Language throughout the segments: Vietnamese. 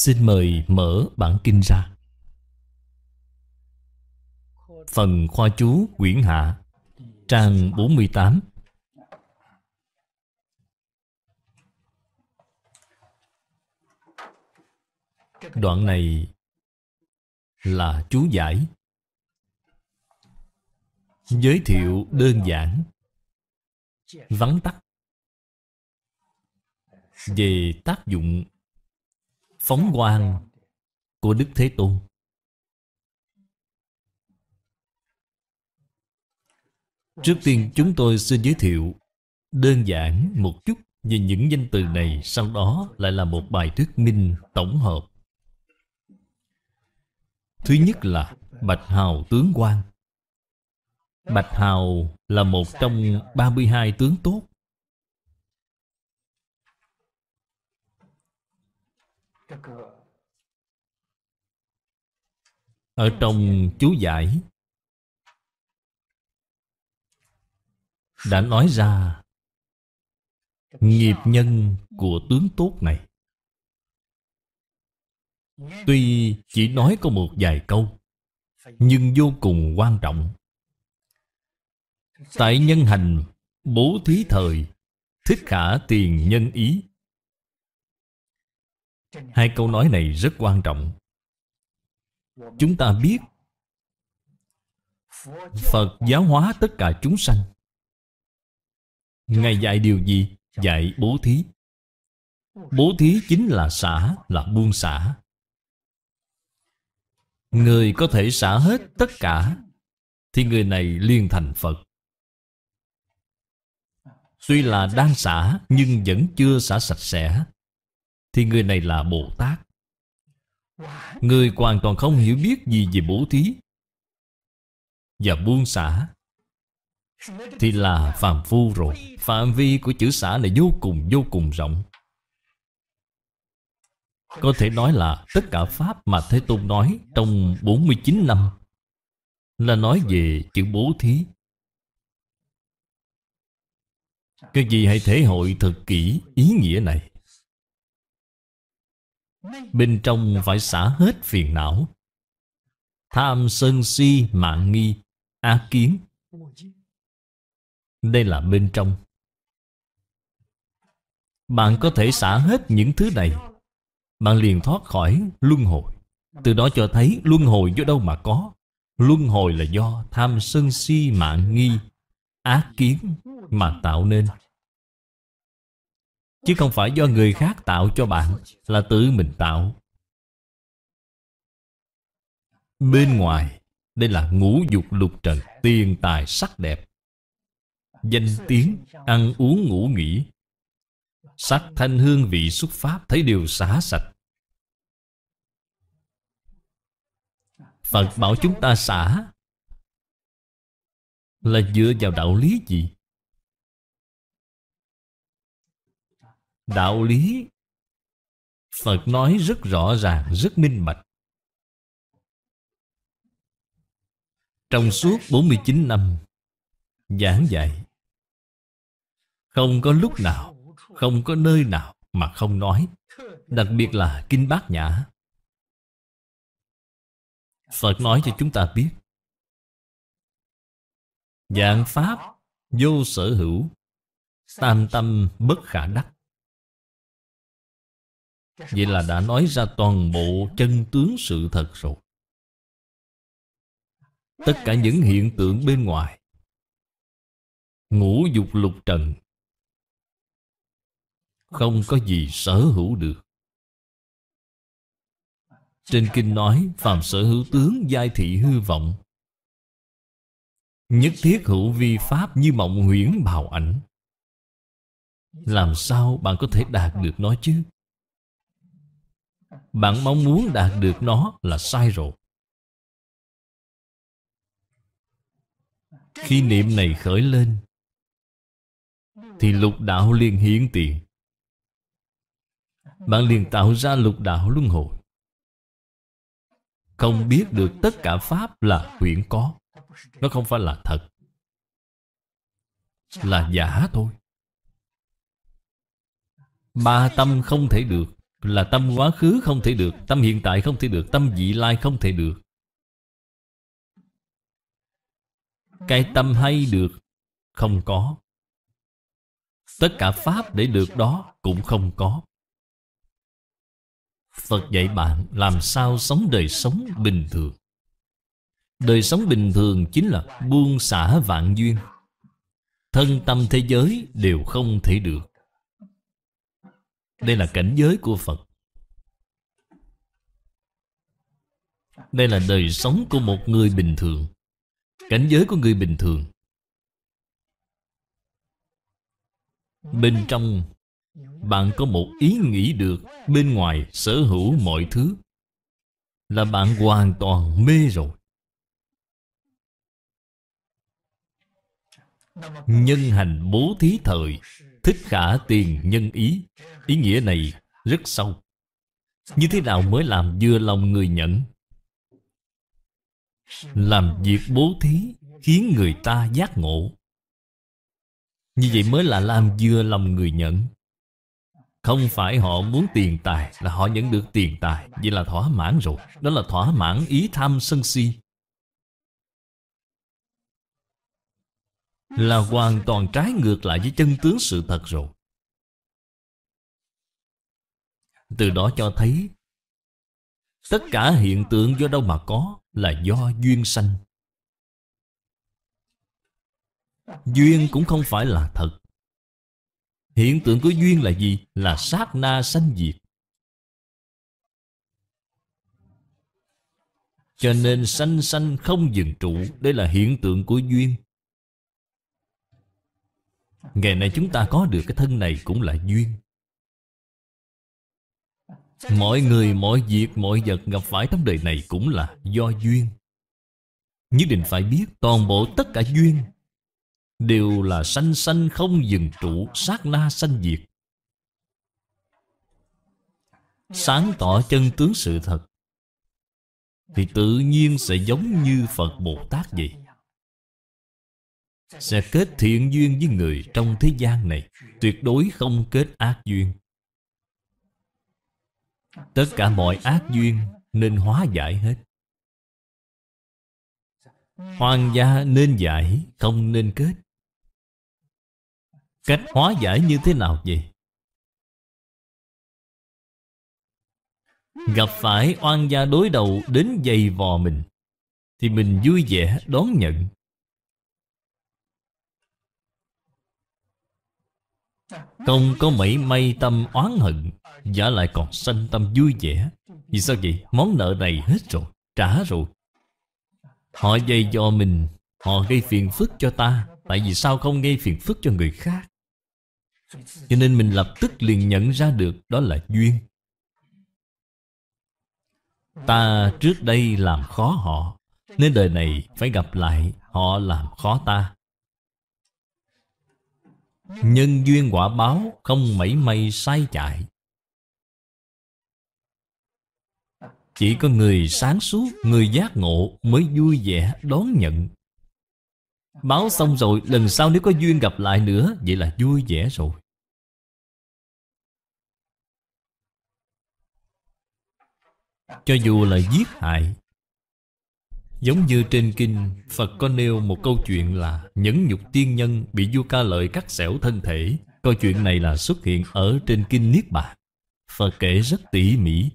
Xin mời mở bản kinh ra Phần khoa chú quyển hạ Trang 48 Đoạn này là chú giải Giới thiệu đơn giản Vắn tắt Về tác dụng phóng quang của Đức Thế Tôn. Trước tiên chúng tôi xin giới thiệu đơn giản một chút về những danh từ này, sau đó lại là một bài thuyết minh tổng hợp. Thứ nhất là Bạch Hào Tướng quang Bạch Hào là một trong 32 tướng tốt ở trong chú giải đã nói ra nghiệp nhân của tướng tốt này tuy chỉ nói có một vài câu nhưng vô cùng quan trọng tại nhân hành bố thí thời thích khả tiền nhân ý hai câu nói này rất quan trọng chúng ta biết phật giáo hóa tất cả chúng sanh ngài dạy điều gì dạy bố thí bố thí chính là xả là buông xả người có thể xả hết tất cả thì người này liền thành phật tuy là đang xả nhưng vẫn chưa xả sạch sẽ thì người này là Bồ Tát Người hoàn toàn không hiểu biết gì về bố thí Và buông xả Thì là phàm phu rồi Phạm vi của chữ xả là vô cùng vô cùng rộng Có thể nói là tất cả Pháp mà Thế Tôn nói Trong 49 năm Là nói về chữ bố thí cái gì hãy thể hội thật kỹ ý nghĩa này Bên trong phải xả hết phiền não Tham sân si mạng nghi Á kiến Đây là bên trong Bạn có thể xả hết những thứ này Bạn liền thoát khỏi luân hồi Từ đó cho thấy luân hồi do đâu mà có Luân hồi là do tham sân si mạng nghi Á kiến mà tạo nên Chứ không phải do người khác tạo cho bạn Là tự mình tạo Bên ngoài Đây là ngũ dục lục trần Tiền tài sắc đẹp Danh tiếng Ăn uống ngủ nghỉ Sắc thanh hương vị xuất pháp Thấy đều xả sạch Phật bảo chúng ta xả Là dựa vào đạo lý gì? đạo lý Phật nói rất rõ ràng, rất minh bạch Trong suốt 49 năm Giảng dạy Không có lúc nào Không có nơi nào mà không nói Đặc biệt là Kinh Bát Nhã Phật nói cho chúng ta biết Dạng Pháp vô sở hữu Tam tâm bất khả đắc Vậy là đã nói ra toàn bộ chân tướng sự thật rồi Tất cả những hiện tượng bên ngoài Ngũ dục lục trần Không có gì sở hữu được Trên kinh nói phạm sở hữu tướng giai thị hư vọng Nhất thiết hữu vi pháp như mộng huyễn bào ảnh Làm sao bạn có thể đạt được nó chứ bạn mong muốn đạt được nó là sai rồi Khi niệm này khởi lên Thì lục đạo liền hiện tiền Bạn liền tạo ra lục đạo luân hồi Không biết được tất cả Pháp là huyện có Nó không phải là thật Là giả thôi Ba tâm không thể được là tâm quá khứ không thể được Tâm hiện tại không thể được Tâm vị lai không thể được Cái tâm hay được Không có Tất cả Pháp để được đó cũng không có Phật dạy bạn làm sao sống đời sống bình thường Đời sống bình thường chính là buông xả vạn duyên Thân tâm thế giới đều không thể được đây là cảnh giới của Phật Đây là đời sống của một người bình thường Cảnh giới của người bình thường Bên trong Bạn có một ý nghĩ được Bên ngoài sở hữu mọi thứ Là bạn hoàn toàn mê rồi Nhân hành bố thí thời Thích khả tiền nhân ý Ý nghĩa này rất sâu Như thế nào mới làm vừa lòng người nhận Làm việc bố thí Khiến người ta giác ngộ Như vậy mới là làm vừa lòng người nhận Không phải họ muốn tiền tài Là họ nhận được tiền tài Vậy là thỏa mãn rồi Đó là thỏa mãn ý tham sân si Là hoàn toàn trái ngược lại với chân tướng sự thật rồi Từ đó cho thấy Tất cả hiện tượng do đâu mà có Là do duyên sanh Duyên cũng không phải là thật Hiện tượng của duyên là gì? Là sát na sanh diệt Cho nên sanh sanh không dừng trụ Đây là hiện tượng của duyên Ngày nay chúng ta có được cái thân này cũng là duyên Mọi người, mọi việc, mọi vật gặp phải trong đời này cũng là do duyên Nhất định phải biết toàn bộ tất cả duyên Đều là sanh sanh không dừng trụ sát na sanh diệt Sáng tỏ chân tướng sự thật Thì tự nhiên sẽ giống như Phật Bồ Tát vậy Sẽ kết thiện duyên với người trong thế gian này Tuyệt đối không kết ác duyên Tất cả mọi ác duyên nên hóa giải hết Hoàng gia nên giải, không nên kết Cách hóa giải như thế nào vậy? Gặp phải oan gia đối đầu đến dày vò mình Thì mình vui vẻ đón nhận Không có mảy may tâm oán hận Giả lại còn sanh tâm vui vẻ Vì sao vậy? Món nợ này hết rồi Trả rồi Họ dây do mình Họ gây phiền phức cho ta Tại vì sao không gây phiền phức cho người khác Cho nên mình lập tức liền nhận ra được Đó là duyên Ta trước đây làm khó họ Nên đời này phải gặp lại Họ làm khó ta Nhân duyên quả báo Không mảy may sai chạy Chỉ có người sáng suốt, người giác ngộ mới vui vẻ đón nhận. Báo xong rồi, lần sau nếu có duyên gặp lại nữa, vậy là vui vẻ rồi. Cho dù là giết hại Giống như trên kinh Phật có nêu một câu chuyện là Nhẫn nhục tiên nhân bị vua ca lợi cắt xẻo thân thể Câu chuyện này là xuất hiện ở trên kinh Niết Bàn Phật kể rất tỉ mỉ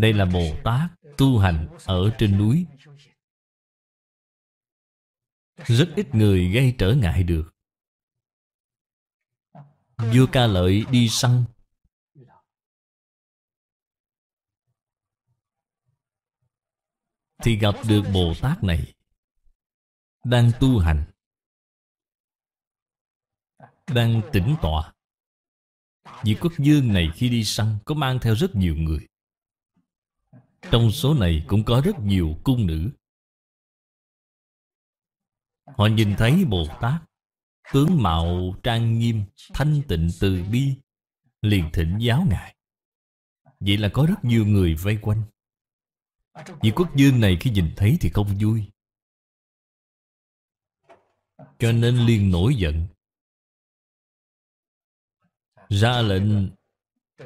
Đây là Bồ Tát tu hành ở trên núi Rất ít người gây trở ngại được Vua ca lợi đi săn Thì gặp được Bồ Tát này Đang tu hành Đang tĩnh tọa Vị quốc dương này khi đi săn Có mang theo rất nhiều người trong số này cũng có rất nhiều cung nữ Họ nhìn thấy Bồ Tát Tướng mạo trang nghiêm Thanh tịnh từ bi Liền thỉnh giáo Ngài Vậy là có rất nhiều người vây quanh Vị quốc dương này khi nhìn thấy thì không vui Cho nên liền nổi giận Ra lệnh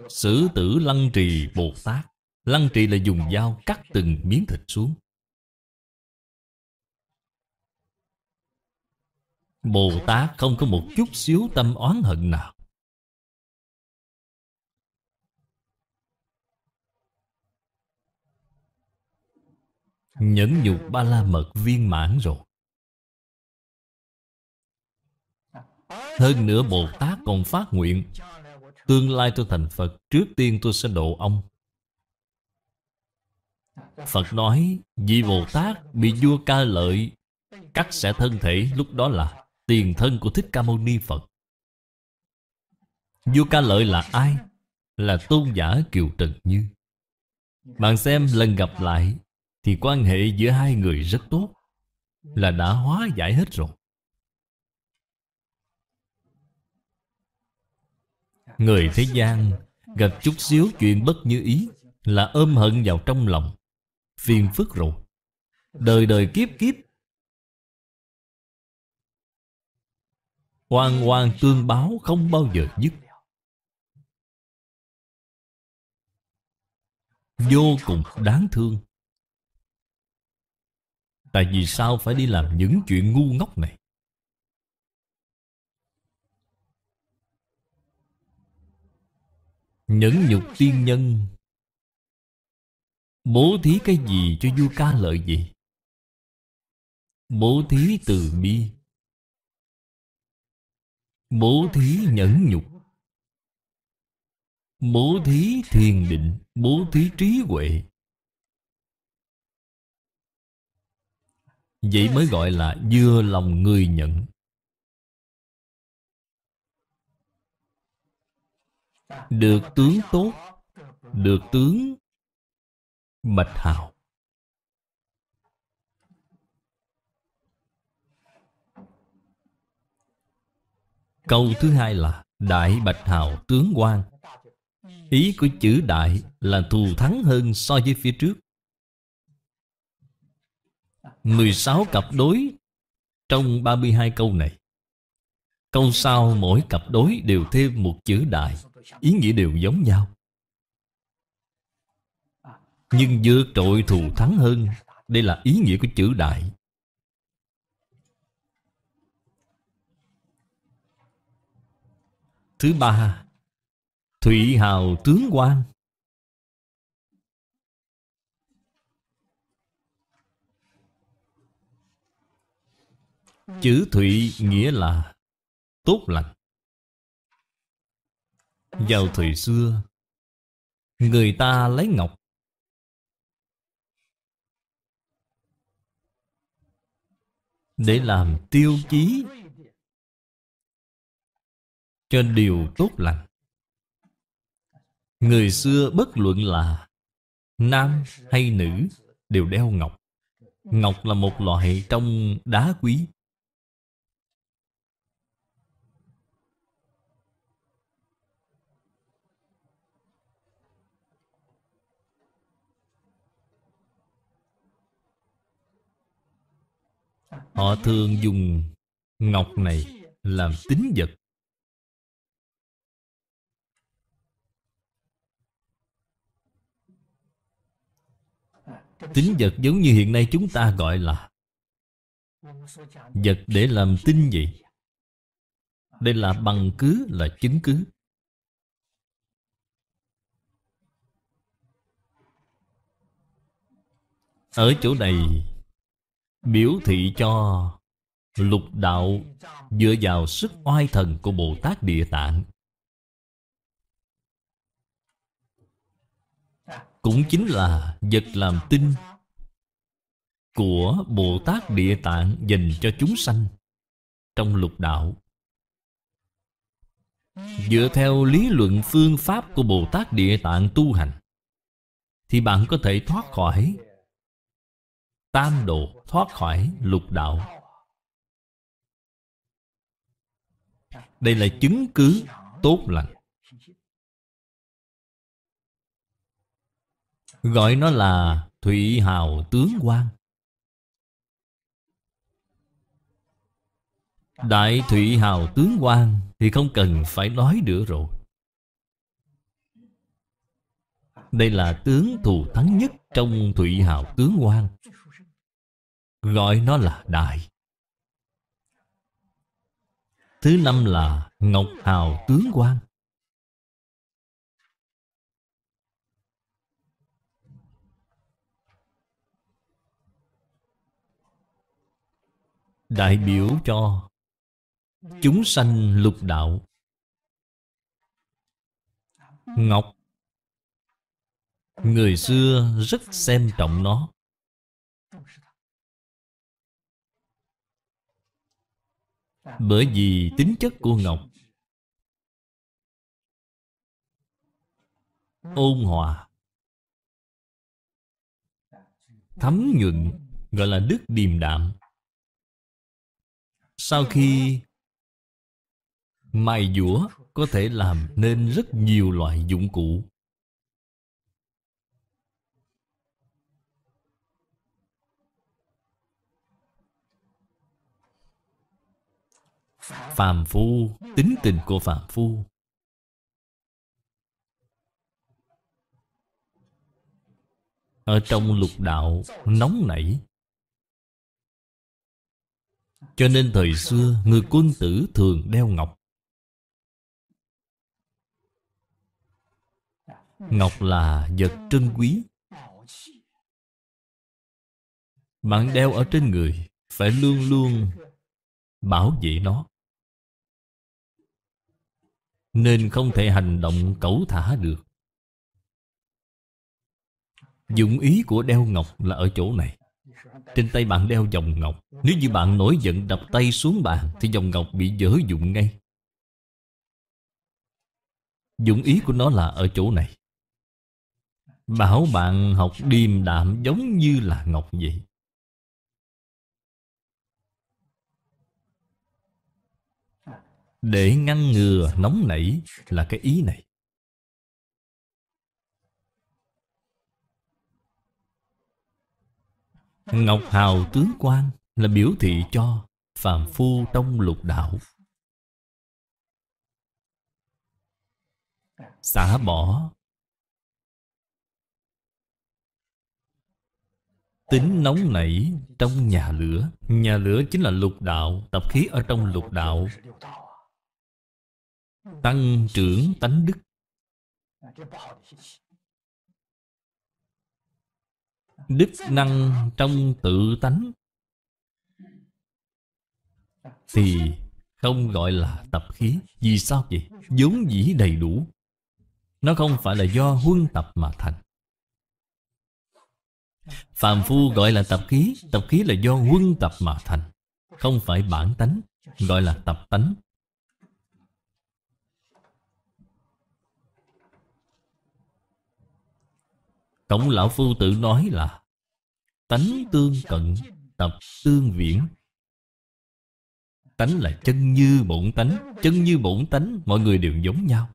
Sử tử lăng trì Bồ Tát Lăng trì là dùng dao cắt từng miếng thịt xuống Bồ Tát không có một chút xíu tâm oán hận nào Nhẫn nhục ba la mật viên mãn rồi Hơn nữa Bồ Tát còn phát nguyện Tương lai tôi thành Phật Trước tiên tôi sẽ độ ông Phật nói Vì Bồ Tát bị vua ca lợi Cắt sẽ thân thể lúc đó là Tiền thân của Thích Ca Mâu Ni Phật Vua ca lợi là ai? Là tôn giả Kiều Trần Như Bạn xem lần gặp lại Thì quan hệ giữa hai người rất tốt Là đã hóa giải hết rồi Người thế gian gặp chút xíu chuyện bất như ý Là ôm hận vào trong lòng phiền phức rồi đời đời kiếp kiếp Hoàng hoàng tương báo không bao giờ dứt Vô cùng đáng thương Tại vì sao phải đi làm những chuyện ngu ngốc này Nhẫn nhục tiên nhân Bố thí cái gì cho du ca lợi gì? Bố thí từ bi Bố thí nhẫn nhục Bố thí thiền định Bố thí trí huệ Vậy mới gọi là dưa lòng người nhận Được tướng tốt Được tướng bạch hào câu thứ hai là đại bạch hào tướng quan ý của chữ đại là thù thắng hơn so với phía trước 16 cặp đối trong 32 câu này Câu sau mỗi cặp đối đều thêm một chữ đại Ý nghĩa đều giống nhau nhưng vượt trội thù thắng hơn Đây là ý nghĩa của chữ đại Thứ ba Thủy hào tướng quan Chữ thủy nghĩa là tốt lành Vào thời xưa Người ta lấy ngọc để làm tiêu chí cho điều tốt lành người xưa bất luận là nam hay nữ đều đeo ngọc ngọc là một loại trong đá quý Họ thường dùng ngọc này làm tính vật Tính vật giống như hiện nay chúng ta gọi là Vật để làm tin vậy Đây là bằng cứ, là chứng cứ Ở chỗ này biểu thị cho lục đạo dựa vào sức oai thần của Bồ Tát Địa Tạng. Cũng chính là vật làm tinh của Bồ Tát Địa Tạng dành cho chúng sanh trong lục đạo. Dựa theo lý luận phương pháp của Bồ Tát Địa Tạng tu hành Thì bạn có thể thoát khỏi tam độ thoát khỏi lục đạo đây là chứng cứ tốt lành gọi nó là thủy hào tướng quan đại thủy hào tướng quan thì không cần phải nói nữa rồi đây là tướng thù thắng nhất trong thủy hào tướng quan gọi nó là đại thứ năm là ngọc hào tướng quan đại biểu cho chúng sanh lục đạo ngọc người xưa rất xem trọng nó bởi vì tính chất của ngọc ôn hòa thấm nhuận gọi là đức điềm đạm sau khi mài dũa có thể làm nên rất nhiều loại dụng cụ Phạm phu Tính tình của Phạm phu Ở trong lục đạo Nóng nảy Cho nên thời xưa Người quân tử thường đeo ngọc Ngọc là vật trân quý Bạn đeo ở trên người Phải luôn luôn bảo vệ nó nên không thể hành động cẩu thả được Dụng ý của đeo ngọc là ở chỗ này Trên tay bạn đeo vòng ngọc Nếu như bạn nổi giận đập tay xuống bàn Thì vòng ngọc bị dở dụng ngay Dụng ý của nó là ở chỗ này Bảo bạn học điềm đạm giống như là ngọc vậy để ngăn ngừa nóng nảy là cái ý này ngọc hào tướng quan là biểu thị cho phàm phu trong lục đạo xả bỏ tính nóng nảy trong nhà lửa nhà lửa chính là lục đạo tập khí ở trong lục đạo tăng trưởng tánh đức đức năng trong tự tánh thì không gọi là tập khí vì sao vậy vốn dĩ đầy đủ nó không phải là do huân tập mà thành phàm phu gọi là tập khí Tập khí là do huân tập mà thành Không phải bản tánh Gọi là tập tánh cổng Lão Phu tự nói là Tánh tương cận tập tương viễn Tánh là chân như bổn tánh Chân như bổn tánh mọi người đều giống nhau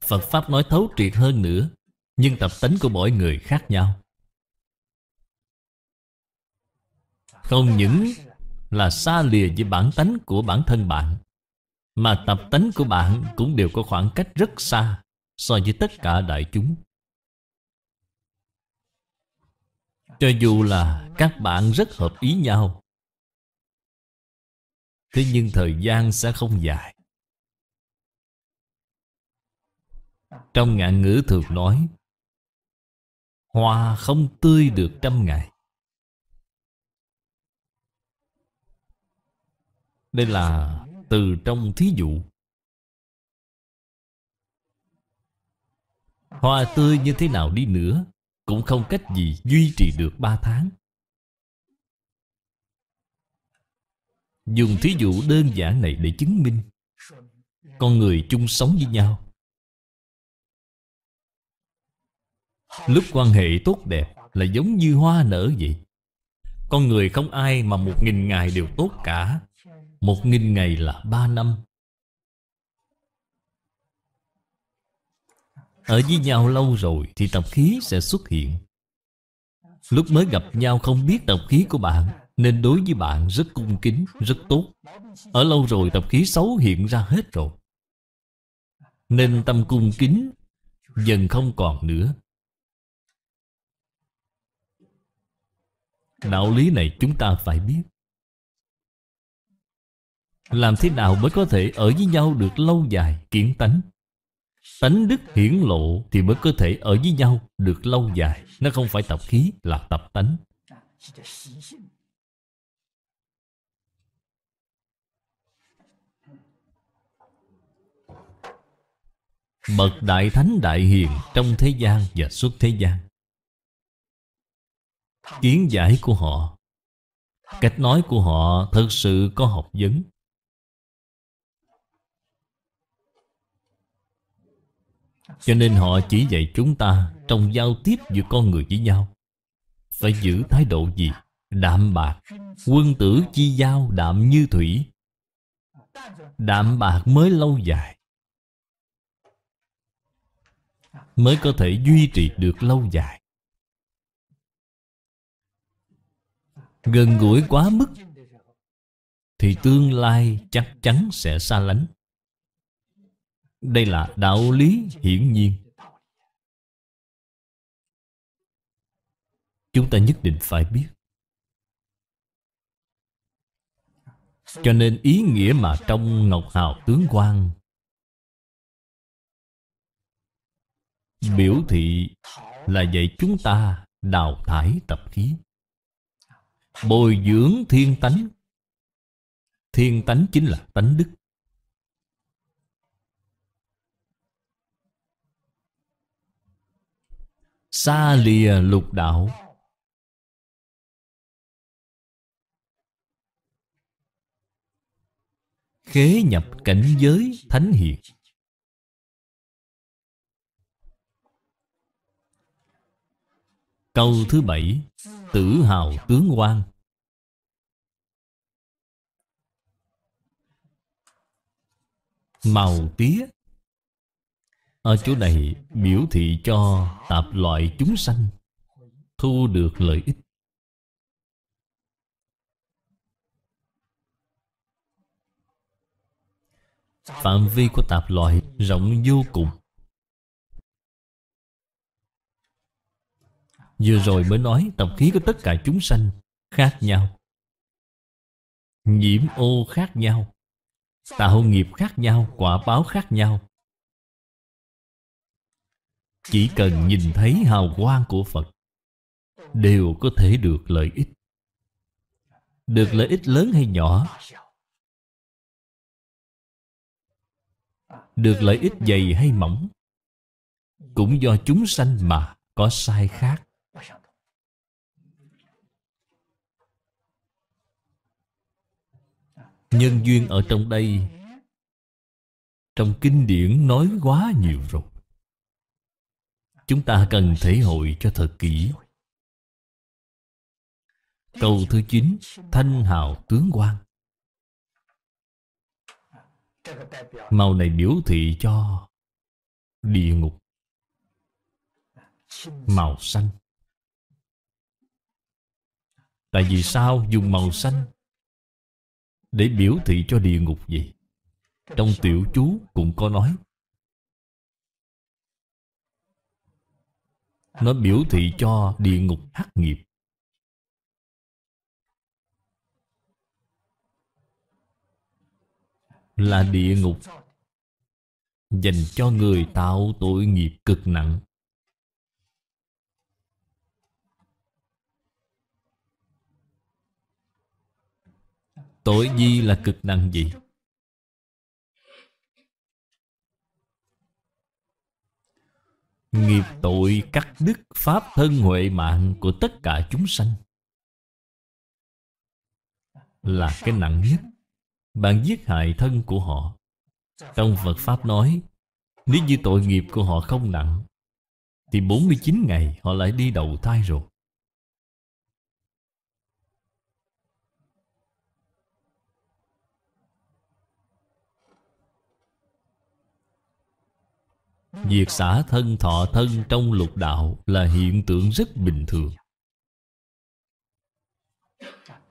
Phật Pháp nói thấu triệt hơn nữa Nhưng tập tánh của mỗi người khác nhau Không những là xa lìa với bản tánh của bản thân bạn Mà tập tánh của bạn cũng đều có khoảng cách rất xa So với tất cả đại chúng Cho dù là các bạn rất hợp ý nhau Thế nhưng thời gian sẽ không dài Trong ngạn ngữ thường nói Hoa không tươi được trăm ngày Đây là từ trong thí dụ Hoa tươi như thế nào đi nữa cũng không cách gì duy trì được 3 tháng. Dùng thí dụ đơn giản này để chứng minh con người chung sống với nhau. Lúc quan hệ tốt đẹp là giống như hoa nở vậy. Con người không ai mà một nghìn ngày đều tốt cả. Một nghìn ngày là ba năm, Ở với nhau lâu rồi Thì tập khí sẽ xuất hiện Lúc mới gặp nhau không biết tập khí của bạn Nên đối với bạn rất cung kính, rất tốt Ở lâu rồi tập khí xấu hiện ra hết rồi Nên tâm cung kính Dần không còn nữa Đạo lý này chúng ta phải biết Làm thế nào mới có thể ở với nhau được lâu dài, kiển tánh Tánh đức hiển lộ thì mới có thể ở với nhau được lâu dài. Nó không phải tập khí là tập tánh. Bậc Đại Thánh Đại Hiền trong thế gian và suốt thế gian. Kiến giải của họ, cách nói của họ thật sự có học vấn. Cho nên họ chỉ dạy chúng ta Trong giao tiếp giữa con người với nhau Phải giữ thái độ gì? Đạm bạc Quân tử chi giao đạm như thủy Đạm bạc mới lâu dài Mới có thể duy trì được lâu dài Gần gũi quá mức Thì tương lai chắc chắn sẽ xa lánh đây là đạo lý hiển nhiên Chúng ta nhất định phải biết Cho nên ý nghĩa mà trong Ngọc Hào Tướng Quang Biểu thị là dạy chúng ta đào thải tập khí Bồi dưỡng thiên tánh Thiên tánh chính là tánh đức xa lìa lục đạo khế nhập cảnh giới thánh hiền câu thứ bảy tử hào tướng quan màu tía ở chỗ này biểu thị cho tạp loại chúng sanh Thu được lợi ích Phạm vi của tạp loại rộng vô cùng Vừa rồi mới nói tập khí của tất cả chúng sanh khác nhau Nhiễm ô khác nhau Tạo nghiệp khác nhau, quả báo khác nhau chỉ cần nhìn thấy hào quang của Phật Đều có thể được lợi ích Được lợi ích lớn hay nhỏ Được lợi ích dày hay mỏng Cũng do chúng sanh mà có sai khác Nhân duyên ở trong đây Trong kinh điển nói quá nhiều rồi Chúng ta cần thể hội cho thật kỹ Câu thứ chín Thanh hào tướng quan Màu này biểu thị cho Địa ngục Màu xanh Tại vì sao dùng màu xanh Để biểu thị cho địa ngục gì Trong tiểu chú cũng có nói Nó biểu thị cho địa ngục hắc nghiệp Là địa ngục Dành cho người tạo tội nghiệp cực nặng Tội gì là cực nặng gì? nghiệp tội cắt đứt pháp thân huệ mạng của tất cả chúng sanh là cái nặng nhất bạn giết hại thân của họ trong Phật Pháp nói nếu như tội nghiệp của họ không nặng thì 49 ngày họ lại đi đầu thai rồi Việc xả thân thọ thân trong lục đạo Là hiện tượng rất bình thường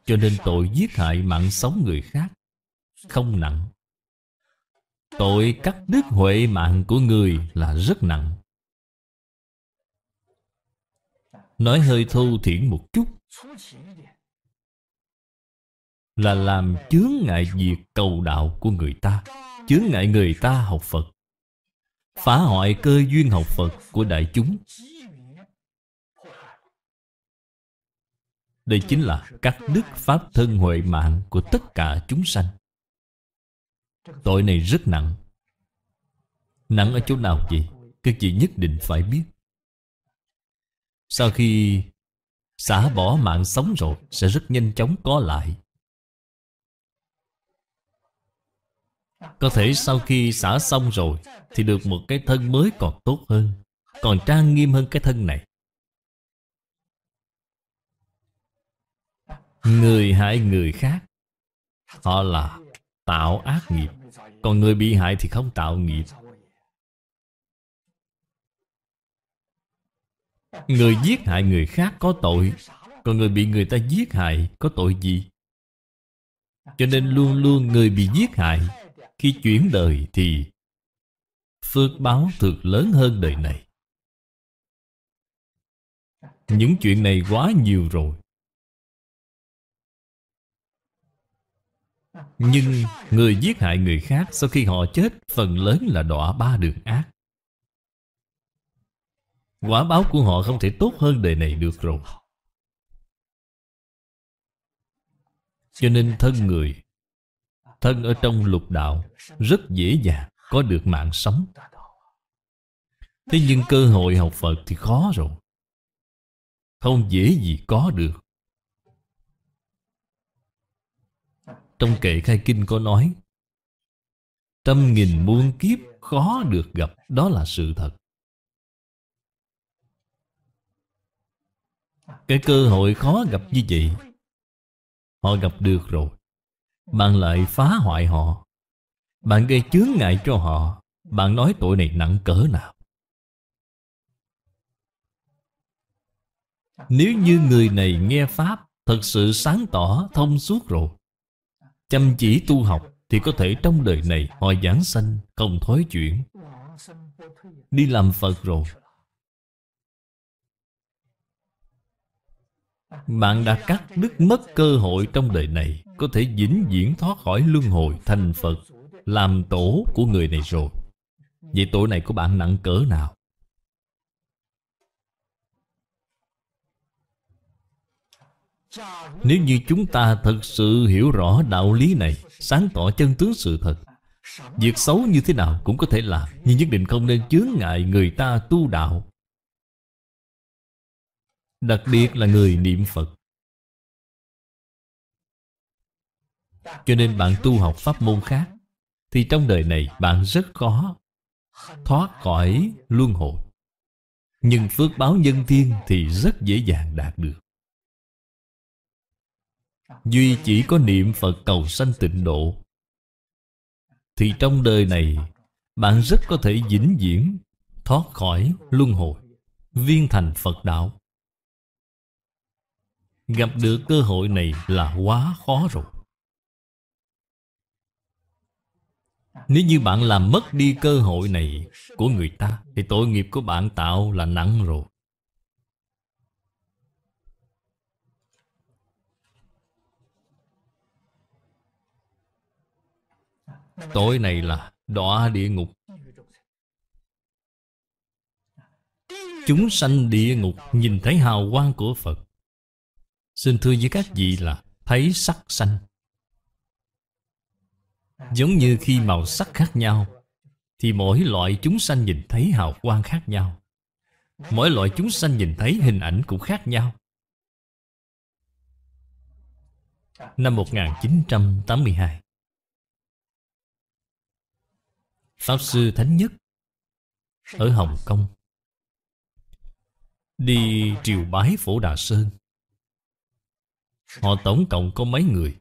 Cho nên tội giết hại mạng sống người khác Không nặng Tội cắt đứt huệ mạng của người là rất nặng Nói hơi thô thiển một chút Là làm chướng ngại việc cầu đạo của người ta Chướng ngại người ta học Phật phá hoại cơ duyên học Phật của đại chúng Đây chính là các đức Pháp thân huệ mạng của tất cả chúng sanh Tội này rất nặng Nặng ở chỗ nào vậy? Các vị nhất định phải biết Sau khi xả bỏ mạng sống rồi Sẽ rất nhanh chóng có lại Có thể sau khi xả xong rồi Thì được một cái thân mới còn tốt hơn Còn trang nghiêm hơn cái thân này Người hại người khác Họ là tạo ác nghiệp Còn người bị hại thì không tạo nghiệp Người giết hại người khác có tội Còn người bị người ta giết hại có tội gì? Cho nên luôn luôn người bị giết hại khi chuyển đời thì phước báo thực lớn hơn đời này những chuyện này quá nhiều rồi nhưng người giết hại người khác sau khi họ chết phần lớn là đọa ba đường ác quả báo của họ không thể tốt hơn đời này được rồi cho nên thân người thân ở trong lục đạo rất dễ dàng có được mạng sống thế nhưng cơ hội học phật thì khó rồi không dễ gì có được trong kệ khai kinh có nói trăm nghìn muôn kiếp khó được gặp đó là sự thật cái cơ hội khó gặp như vậy họ gặp được rồi bạn lại phá hoại họ Bạn gây chướng ngại cho họ Bạn nói tội này nặng cỡ nào Nếu như người này nghe Pháp Thật sự sáng tỏ, thông suốt rồi Chăm chỉ tu học Thì có thể trong đời này Họ giảng sanh, không thối chuyển Đi làm Phật rồi Bạn đã cắt đứt mất cơ hội trong đời này có thể vĩnh viễn thoát khỏi luân hồi thành Phật làm tổ của người này rồi Vậy tội này của bạn nặng cỡ nào? Nếu như chúng ta thật sự hiểu rõ đạo lý này Sáng tỏ chân tướng sự thật Việc xấu như thế nào cũng có thể làm Nhưng nhất định không nên chướng ngại người ta tu đạo Đặc biệt là người niệm Phật Cho nên bạn tu học pháp môn khác Thì trong đời này bạn rất khó Thoát khỏi luân hồi Nhưng phước báo nhân thiên thì rất dễ dàng đạt được Duy chỉ có niệm Phật cầu sanh tịnh độ Thì trong đời này Bạn rất có thể vĩnh viễn Thoát khỏi luân hồi Viên thành Phật đạo Gặp được cơ hội này là quá khó rồi Nếu như bạn làm mất đi cơ hội này của người ta Thì tội nghiệp của bạn tạo là nặng rồi Tội này là đọa địa ngục Chúng sanh địa ngục nhìn thấy hào quang của Phật Xin thưa với các vị là thấy sắc sanh Giống như khi màu sắc khác nhau Thì mỗi loại chúng sanh nhìn thấy hào quang khác nhau Mỗi loại chúng sanh nhìn thấy hình ảnh cũng khác nhau Năm 1982 Pháp Sư Thánh Nhất Ở Hồng Kông Đi triều bái Phổ Đà Sơn Họ tổng cộng có mấy người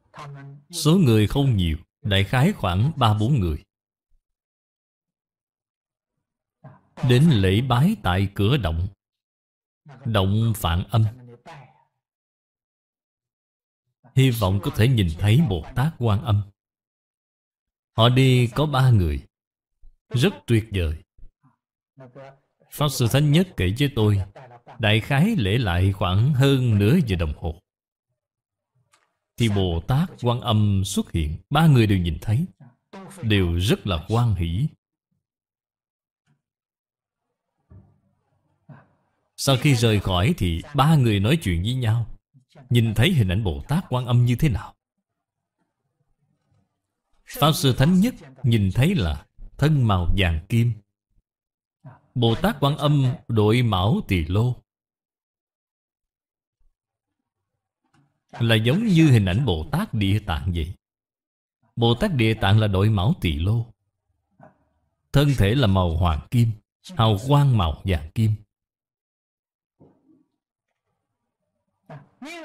Số người không nhiều Đại khái khoảng ba bốn người Đến lễ bái tại cửa động Động phản âm Hy vọng có thể nhìn thấy Bồ Tát quan âm Họ đi có ba người Rất tuyệt vời Pháp Sư Thánh Nhất kể với tôi Đại khái lễ lại khoảng hơn nửa giờ đồng hồ thì Bồ Tát Quan Âm xuất hiện Ba người đều nhìn thấy Đều rất là quan hỷ Sau khi rời khỏi thì ba người nói chuyện với nhau Nhìn thấy hình ảnh Bồ Tát Quan Âm như thế nào Pháp Sư Thánh Nhất nhìn thấy là thân màu vàng kim Bồ Tát Quan Âm đội mão tỳ lô Là giống như hình ảnh Bồ Tát Địa Tạng vậy Bồ Tát Địa Tạng là đội mão tỳ lô Thân thể là màu hoàng kim Hào quang màu vàng kim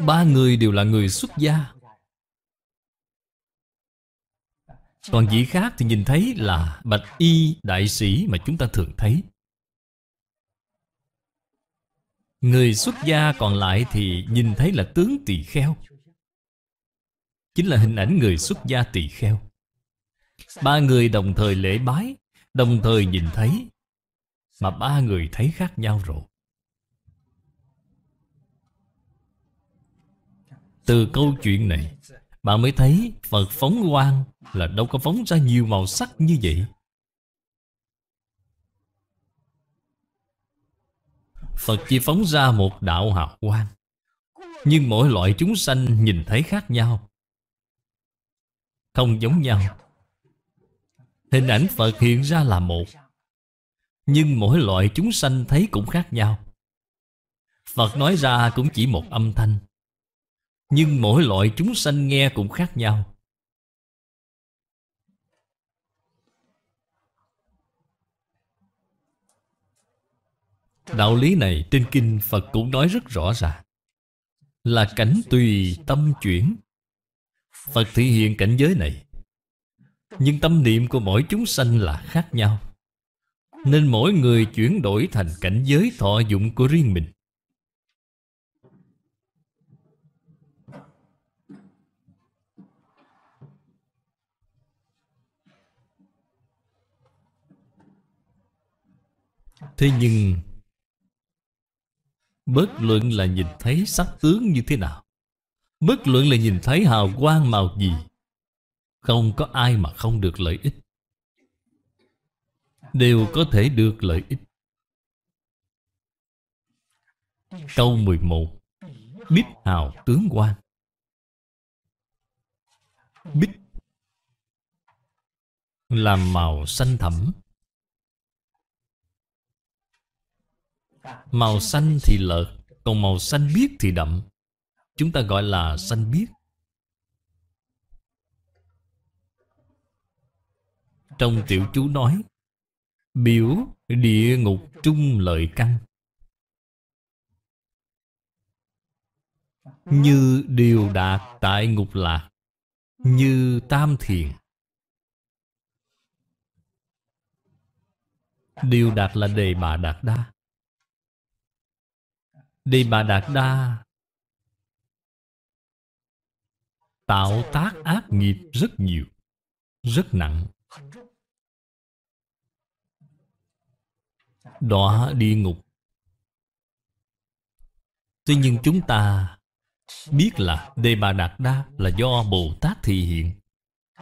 Ba người đều là người xuất gia Còn vị khác thì nhìn thấy là bạch y đại sĩ mà chúng ta thường thấy Người xuất gia còn lại thì nhìn thấy là tướng tỳ kheo Chính là hình ảnh người xuất gia tỳ kheo Ba người đồng thời lễ bái Đồng thời nhìn thấy Mà ba người thấy khác nhau rồi Từ câu chuyện này Bạn mới thấy Phật phóng quang Là đâu có phóng ra nhiều màu sắc như vậy Phật chỉ phóng ra một đạo hào quang Nhưng mỗi loại chúng sanh nhìn thấy khác nhau Không giống nhau Hình ảnh Phật hiện ra là một Nhưng mỗi loại chúng sanh thấy cũng khác nhau Phật nói ra cũng chỉ một âm thanh Nhưng mỗi loại chúng sanh nghe cũng khác nhau Đạo lý này trên kinh Phật cũng nói rất rõ ràng Là cảnh tùy tâm chuyển Phật thể hiện cảnh giới này Nhưng tâm niệm của mỗi chúng sanh là khác nhau Nên mỗi người chuyển đổi thành cảnh giới thọ dụng của riêng mình Thế nhưng Bất luận là nhìn thấy sắc tướng như thế nào Bất luận là nhìn thấy hào quang màu gì Không có ai mà không được lợi ích Đều có thể được lợi ích Câu 11 Bích hào tướng quan Bích Làm màu xanh thẳm Màu xanh thì lợt Còn màu xanh biếc thì đậm Chúng ta gọi là xanh biếc Trong tiểu chú nói Biểu địa ngục trung lợi căn Như điều đạt tại ngục lạc Như tam thiền Điều đạt là đề bà đạt đa Đề Bà Đạt Đa Tạo tác ác nghiệp rất nhiều Rất nặng Đọa địa ngục Tuy nhiên chúng ta biết là Đề Bà Đạt Đa là do Bồ Tát thị hiện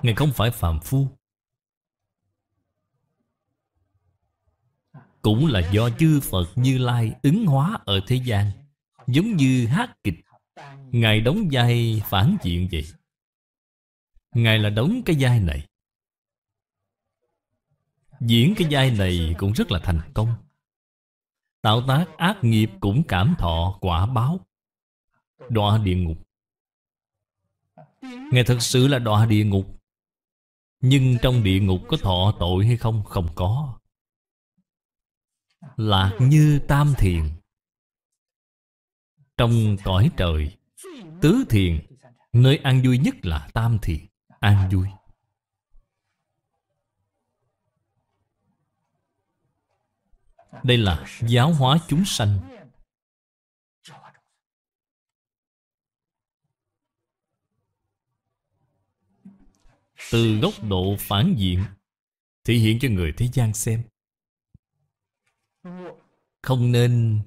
Ngài không phải phàm phu cũng là do chư Phật Như Lai ứng hóa ở thế gian Giống như hát kịch Ngài đóng vai phản diện vậy Ngài là đóng cái vai này Diễn cái vai này cũng rất là thành công Tạo tác ác nghiệp cũng cảm thọ quả báo Đọa địa ngục Ngài thật sự là đọa địa ngục Nhưng trong địa ngục có thọ tội hay không? Không có lạc như tam thiền trong cõi trời tứ thiền nơi an vui nhất là tam thiền an vui đây là giáo hóa chúng sanh từ góc độ phản diện thể hiện cho người thế gian xem không nên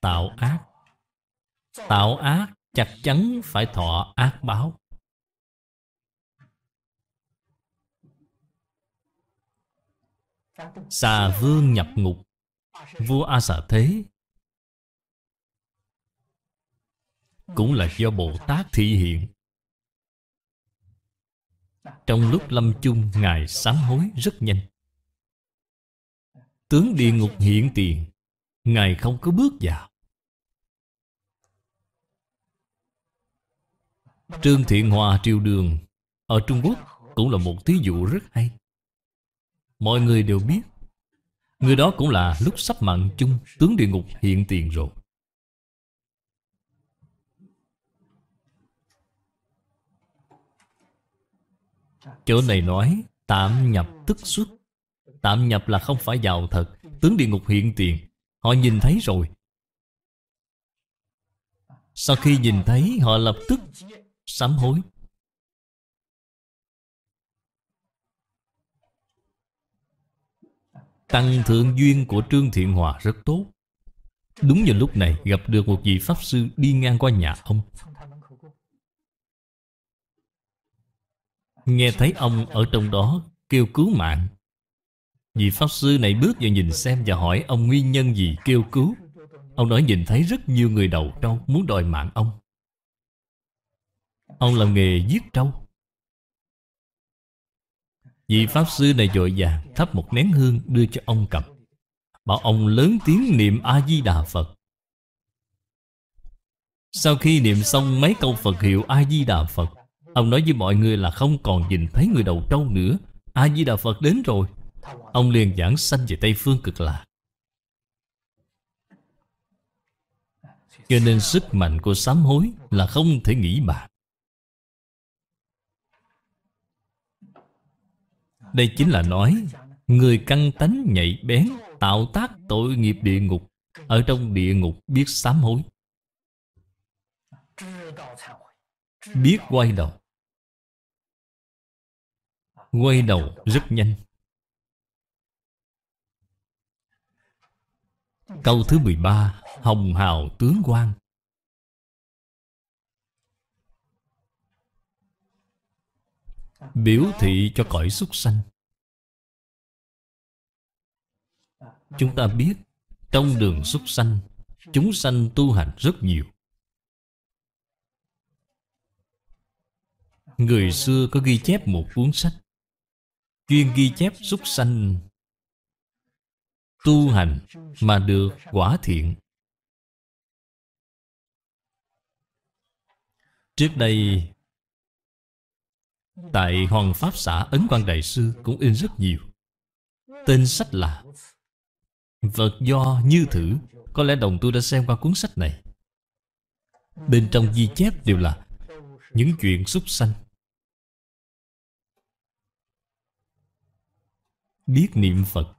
tạo ác tạo ác chắc chắn phải thọ ác báo xà vương nhập ngục vua a xà thế cũng là do bồ tát thị hiện trong lúc lâm chung ngài sám hối rất nhanh Tướng địa ngục hiện tiền Ngài không có bước vào Trương Thiện Hòa triều đường Ở Trung Quốc cũng là một thí dụ rất hay Mọi người đều biết Người đó cũng là lúc sắp mạng chung Tướng địa ngục hiện tiền rồi Chỗ này nói tạm nhập tức xuất Tạm nhập là không phải giàu thật Tướng địa ngục hiện tiền Họ nhìn thấy rồi Sau khi nhìn thấy họ lập tức sám hối Tăng thượng duyên của Trương Thiện Hòa rất tốt Đúng vào lúc này gặp được một vị Pháp Sư đi ngang qua nhà ông Nghe thấy ông ở trong đó kêu cứu mạng Vị Pháp Sư này bước vào nhìn xem và hỏi ông nguyên nhân gì kêu cứu Ông nói nhìn thấy rất nhiều người đầu trâu muốn đòi mạng ông Ông làm nghề giết trâu Vị Pháp Sư này dội vàng thắp một nén hương đưa cho ông cầm Bảo ông lớn tiếng niệm A-di-đà Phật Sau khi niệm xong mấy câu Phật hiệu A-di-đà Phật Ông nói với mọi người là không còn nhìn thấy người đầu trâu nữa A-di-đà Phật đến rồi Ông liền giảng sanh về Tây Phương cực lạc Cho nên sức mạnh của sám hối là không thể nghĩ bàn Đây chính là nói Người căng tánh nhạy bén Tạo tác tội nghiệp địa ngục Ở trong địa ngục biết sám hối Biết quay đầu Quay đầu rất nhanh Câu thứ 13 Hồng hào tướng quan Biểu thị cho cõi súc sanh Chúng ta biết Trong đường súc sanh Chúng sanh tu hành rất nhiều Người xưa có ghi chép một cuốn sách Chuyên ghi chép súc sanh tu hành mà được quả thiện Trước đây Tại Hoàng Pháp xã Ấn quan Đại Sư cũng in rất nhiều Tên sách là Vật do như thử Có lẽ đồng tu đã xem qua cuốn sách này Bên trong ghi chép đều là Những chuyện súc sanh Biết niệm Phật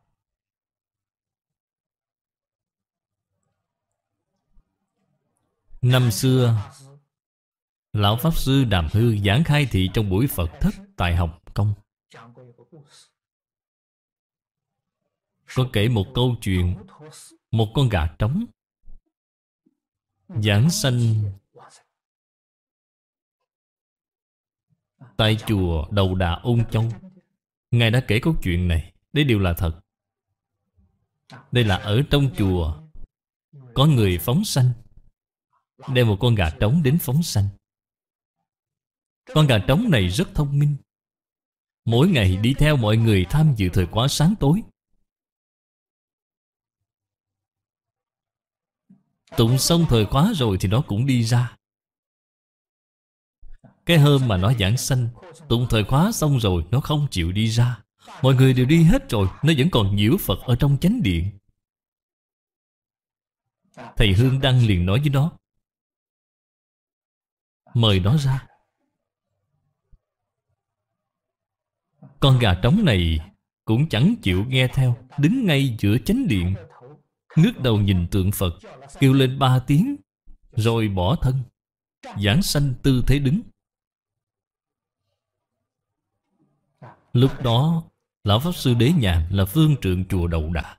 Năm xưa Lão Pháp Sư Đàm Hư giảng khai thị trong buổi Phật thất tại Hồng Công Có kể một câu chuyện Một con gà trống Giảng sanh Tại chùa Đầu Đà Ôn Châu Ngài đã kể câu chuyện này đây đều là thật Đây là ở trong chùa Có người phóng sanh Đem một con gà trống đến phóng sanh Con gà trống này rất thông minh Mỗi ngày đi theo mọi người tham dự thời khóa sáng tối Tụng xong thời khóa rồi thì nó cũng đi ra Cái hôm mà nó giảng sanh Tụng thời khóa xong rồi nó không chịu đi ra Mọi người đều đi hết rồi Nó vẫn còn nhiễu Phật ở trong chánh điện Thầy Hương Đăng liền nói với nó mời nó ra Con gà trống này cũng chẳng chịu nghe theo Đứng ngay giữa chánh điện Ngước đầu nhìn tượng Phật Kêu lên ba tiếng Rồi bỏ thân Giảng sanh tư thế đứng Lúc đó Lão Pháp Sư Đế Nhàn là phương trượng chùa Đầu Đà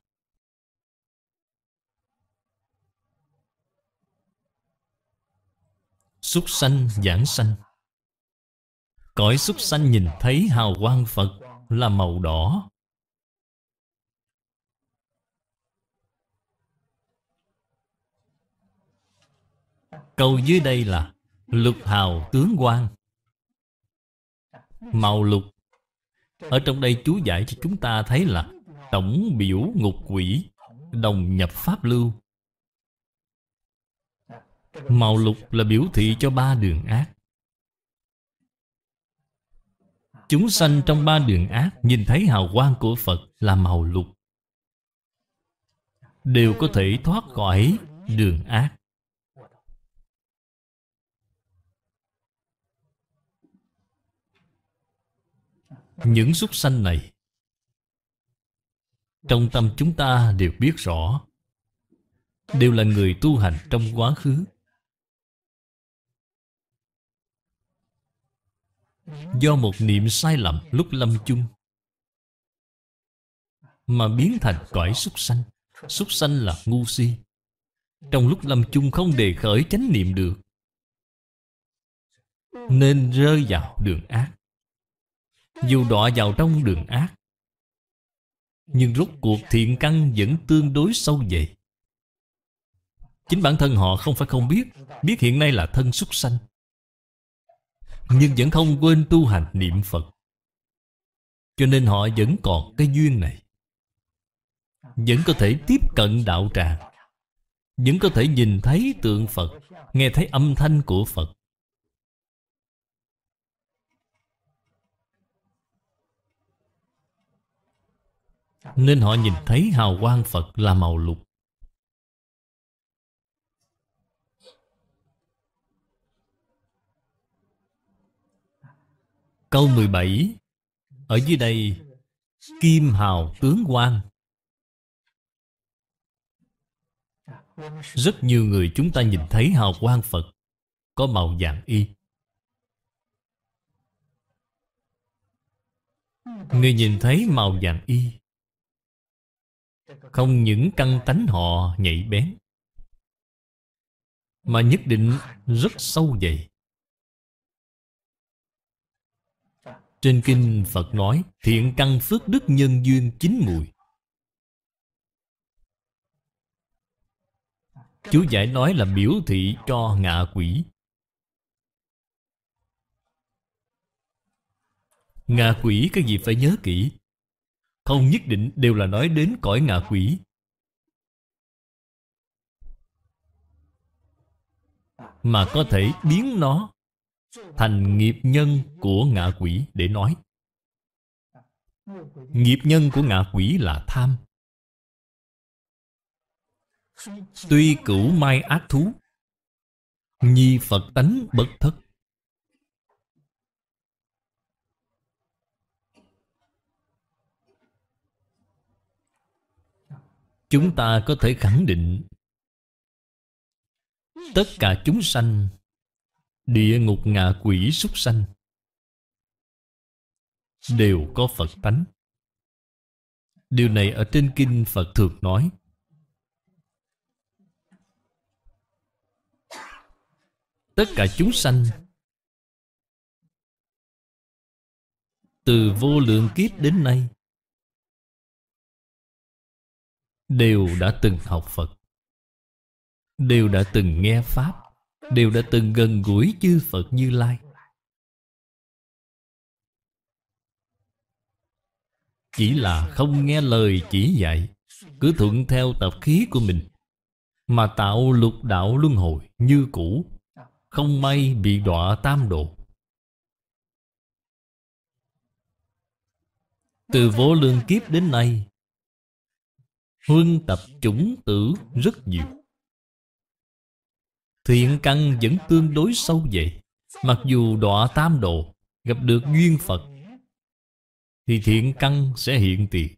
súc sanh giảng sanh Cõi súc sanh nhìn thấy hào quang Phật là màu đỏ Câu dưới đây là Lục hào tướng quang Màu lục Ở trong đây chú giải cho chúng ta thấy là Tổng biểu ngục quỷ Đồng nhập pháp lưu Màu lục là biểu thị cho ba đường ác Chúng sanh trong ba đường ác Nhìn thấy hào quang của Phật là màu lục Đều có thể thoát khỏi đường ác Những súc sanh này Trong tâm chúng ta đều biết rõ Đều là người tu hành trong quá khứ Do một niệm sai lầm lúc lâm chung Mà biến thành cõi súc sanh Súc sanh là ngu si Trong lúc lâm chung không đề khởi chánh niệm được Nên rơi vào đường ác Dù đọa vào trong đường ác Nhưng rốt cuộc thiện căn vẫn tương đối sâu dày Chính bản thân họ không phải không biết Biết hiện nay là thân súc sanh nhưng vẫn không quên tu hành niệm Phật Cho nên họ vẫn còn cái duyên này Vẫn có thể tiếp cận đạo tràng Vẫn có thể nhìn thấy tượng Phật Nghe thấy âm thanh của Phật Nên họ nhìn thấy hào quang Phật là màu lục Câu 17 Ở dưới đây Kim hào tướng quan Rất nhiều người chúng ta nhìn thấy hào quang Phật Có màu vàng y Người nhìn thấy màu vàng y Không những căng tánh họ nhạy bén Mà nhất định rất sâu dày Trên kinh Phật nói Thiện căn phước đức nhân duyên chín mùi Chú giải nói là biểu thị cho ngạ quỷ Ngạ quỷ cái gì phải nhớ kỹ Không nhất định đều là nói đến cõi ngạ quỷ Mà có thể biến nó thành nghiệp nhân của ngạ quỷ để nói nghiệp nhân của ngạ quỷ là tham tuy cửu mai ác thú nhi phật tánh bất thất chúng ta có thể khẳng định tất cả chúng sanh địa ngục ngạ quỷ súc sanh đều có Phật tánh. Điều này ở trên kinh Phật thường nói. Tất cả chúng sanh từ vô lượng kiếp đến nay đều đã từng học Phật, đều đã từng nghe Pháp, đều đã từng gần gũi chư Phật Như Lai. Chỉ là không nghe lời chỉ dạy, cứ thuận theo tập khí của mình, mà tạo lục đạo luân hồi như cũ, không may bị đọa tam độ. Từ vô lương kiếp đến nay, huân tập chủng tử rất nhiều. Thiện căn vẫn tương đối sâu vậy Mặc dù đọa tam độ Gặp được duyên Phật Thì thiện căn sẽ hiện tiền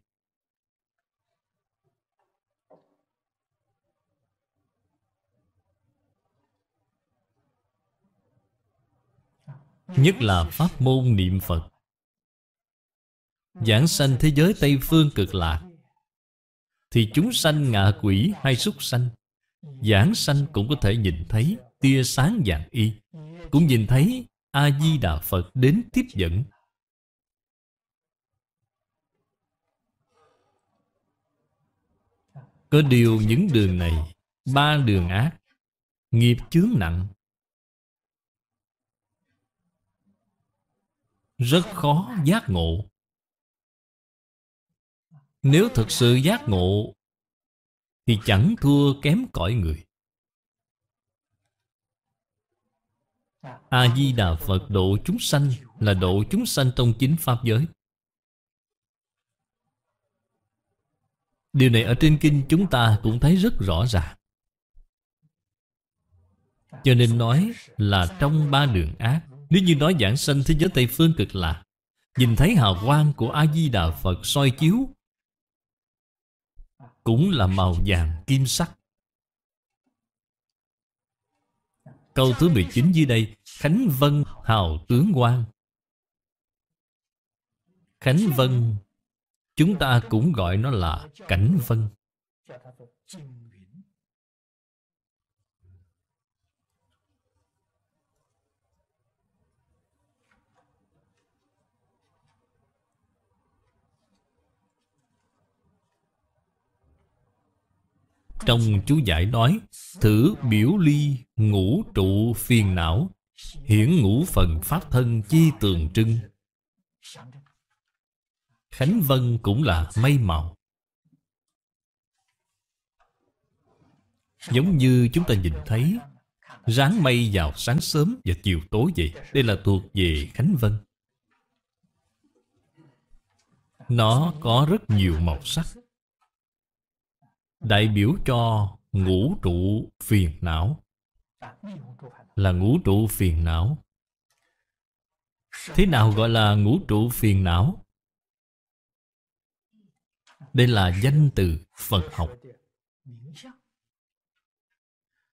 Nhất là pháp môn niệm Phật Giảng sanh thế giới Tây Phương cực lạc Thì chúng sanh ngạ quỷ hay súc sanh Giảng sanh cũng có thể nhìn thấy tia sáng dạng y Cũng nhìn thấy A-di-đà Phật đến tiếp dẫn Có điều những đường này Ba đường ác Nghiệp chướng nặng Rất khó giác ngộ Nếu thực sự giác ngộ thì chẳng thua kém cõi người. A-di-đà Phật độ chúng sanh là độ chúng sanh trong chính Pháp giới. Điều này ở trên kinh chúng ta cũng thấy rất rõ ràng. Cho nên nói là trong ba đường ác, nếu như nói giảng sanh thế giới Tây Phương cực lạc, nhìn thấy hào quang của A-di-đà Phật soi chiếu cũng là màu vàng kim sắc. Câu thứ 19 dưới đây Khánh Vân hào tướng quan Khánh Vân Chúng ta cũng gọi nó là Cảnh Vân Trong chú giải nói Thử biểu ly ngũ trụ phiền não Hiển ngũ phần pháp thân chi tường trưng Khánh Vân cũng là mây màu Giống như chúng ta nhìn thấy Ráng mây vào sáng sớm và chiều tối vậy Đây là thuộc về Khánh Vân Nó có rất nhiều màu sắc đại biểu cho ngũ trụ phiền não là ngũ trụ phiền não thế nào gọi là ngũ trụ phiền não đây là danh từ phật học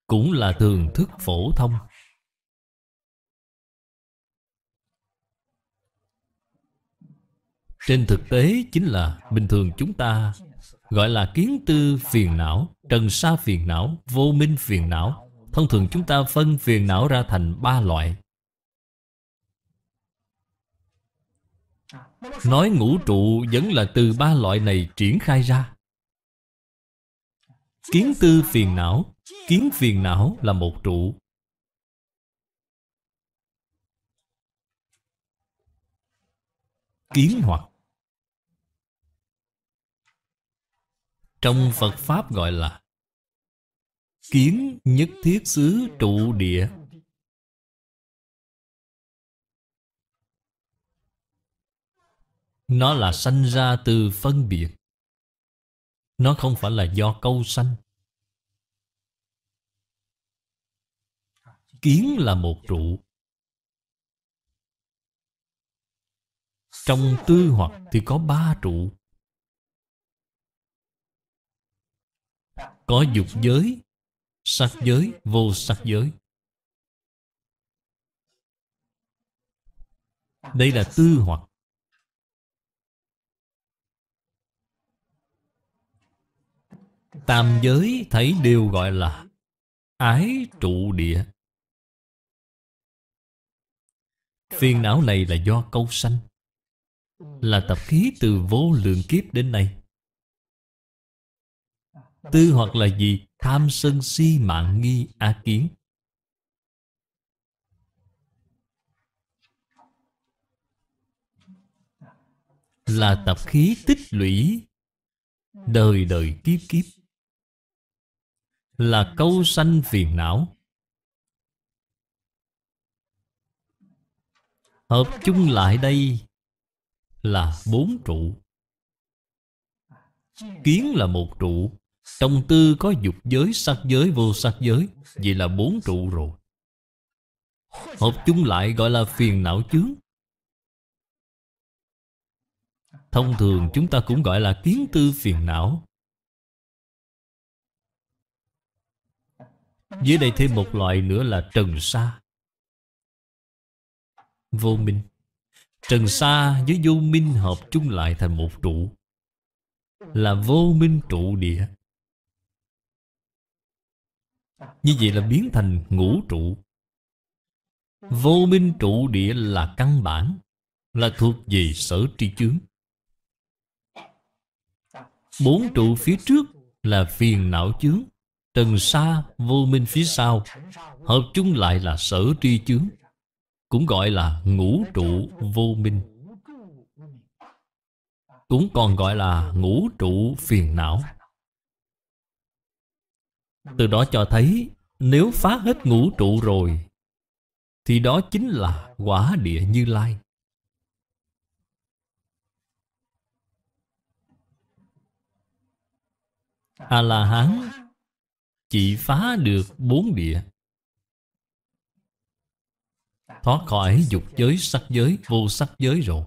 cũng là thường thức phổ thông trên thực tế chính là bình thường chúng ta gọi là kiến tư phiền não, trần sa phiền não, vô minh phiền não. Thông thường chúng ta phân phiền não ra thành ba loại. Nói ngũ trụ vẫn là từ ba loại này triển khai ra. Kiến tư phiền não, kiến phiền não là một trụ. Kiến hoặc Trong Phật Pháp gọi là Kiến nhất thiết xứ trụ địa Nó là sanh ra từ phân biệt Nó không phải là do câu sanh Kiến là một trụ Trong tư hoặc thì có ba trụ có dục giới, sắc giới, vô sắc giới. Đây là tư hoặc. Tam giới thấy đều gọi là ái trụ địa. Phiền não này là do câu sanh Là tập khí từ vô lượng kiếp đến nay Tư hoặc là gì? Tham sân si mạng nghi á kiến. Là tập khí tích lũy đời đời kiếp kiếp. Là câu sanh phiền não. Hợp chung lại đây là bốn trụ Kiến là một trụ trong tư có dục giới, sắc giới, vô sắc giới Vậy là bốn trụ rồi Hợp chung lại gọi là phiền não chướng Thông thường chúng ta cũng gọi là kiến tư phiền não Dưới đây thêm một loại nữa là trần sa Vô minh Trần sa với vô minh hợp chung lại thành một trụ Là vô minh trụ địa như vậy là biến thành ngũ trụ Vô minh trụ địa là căn bản Là thuộc về sở tri chướng Bốn trụ phía trước là phiền não chướng Trần xa vô minh phía sau Hợp chung lại là sở tri chướng Cũng gọi là ngũ trụ vô minh Cũng còn gọi là ngũ trụ phiền não từ đó cho thấy Nếu phá hết ngũ trụ rồi Thì đó chính là quả địa như lai A-la-hán Chỉ phá được bốn địa Thoát khỏi dục giới, sắc giới, vô sắc giới rồi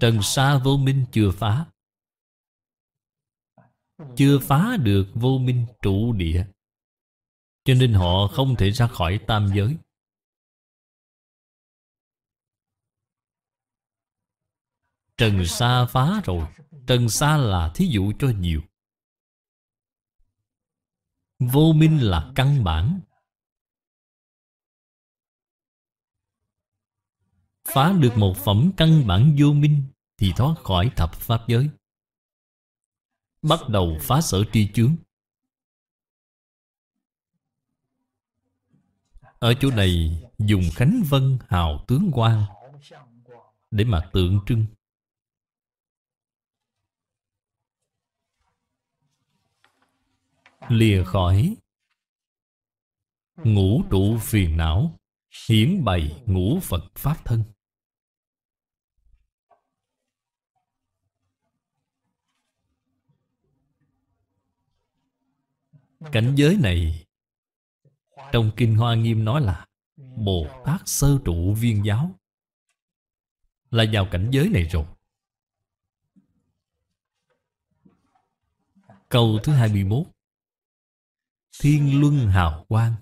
Trần sa vô minh chưa phá chưa phá được vô minh trụ địa cho nên họ không thể ra khỏi tam giới trần sa phá rồi trần sa là thí dụ cho nhiều vô minh là căn bản phá được một phẩm căn bản vô minh thì thoát khỏi thập pháp giới bắt đầu phá sở tri chướng ở chỗ này dùng khánh vân hào tướng quang để mà tượng trưng lìa khỏi ngũ trụ phiền não hiển bày ngũ phật pháp thân Cảnh giới này Trong Kinh Hoa Nghiêm nói là ừ, Bồ Tát Sơ Trụ Viên Giáo Là vào cảnh giới này rồi Câu thứ 21 Thiên Luân Hào Quang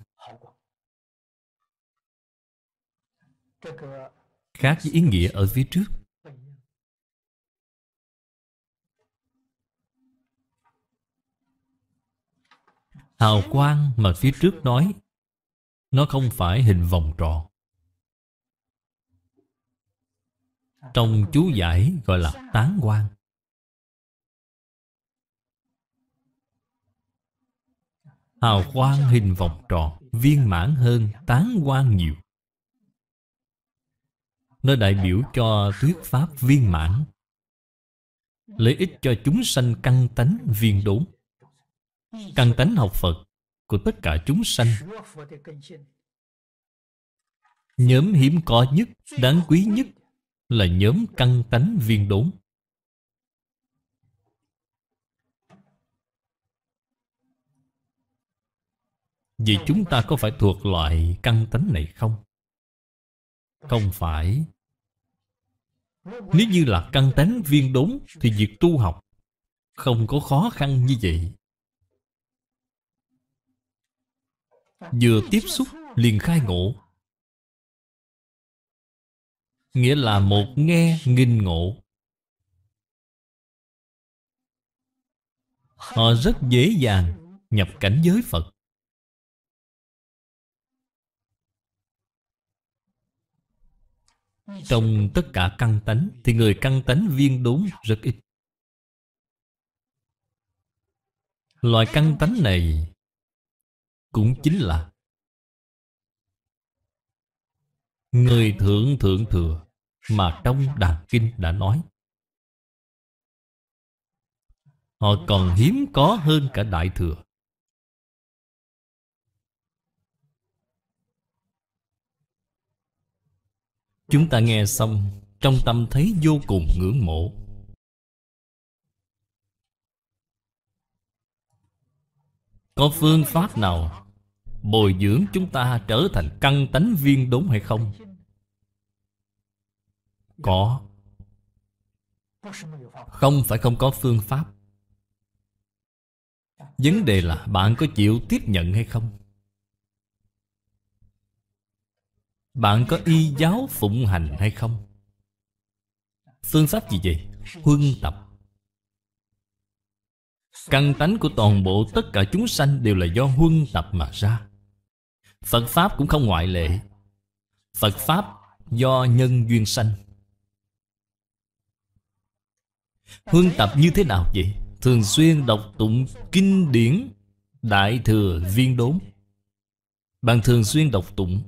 ờ, Khác với ý nghĩa ở phía trước Hào quang mà phía trước nói Nó không phải hình vòng tròn Trong chú giải gọi là tán quang Hào quang hình vòng tròn Viên mãn hơn tán quang nhiều Nó đại biểu cho thuyết pháp viên mãn Lợi ích cho chúng sanh căng tánh viên đốn căn tánh học Phật của tất cả chúng sanh Nhóm hiếm có nhất, đáng quý nhất là nhóm căn tánh viên đốn. Vậy chúng ta có phải thuộc loại căn tánh này không? Không phải. Nếu như là căn tánh viên đốn thì việc tu học không có khó khăn như vậy. Vừa tiếp xúc liền khai ngộ Nghĩa là một nghe nghìn ngộ Họ rất dễ dàng nhập cảnh giới Phật Trong tất cả căn tánh Thì người căn tánh viên đốn rất ít Loại căn tánh này cũng chính là người thượng thượng thừa mà trong đàn kinh đã nói họ còn hiếm có hơn cả đại thừa chúng ta nghe xong trong tâm thấy vô cùng ngưỡng mộ Có phương pháp nào Bồi dưỡng chúng ta trở thành căn tánh viên đốn hay không? Có Không phải không có phương pháp Vấn đề là bạn có chịu tiếp nhận hay không? Bạn có y giáo phụng hành hay không? Phương pháp gì vậy? Huân tập Căn tánh của toàn bộ tất cả chúng sanh đều là do huân tập mà ra Phật Pháp cũng không ngoại lệ Phật Pháp do nhân duyên sanh Huân tập như thế nào vậy? Thường xuyên đọc tụng kinh điển Đại Thừa Viên Đốn Bạn thường xuyên đọc tụng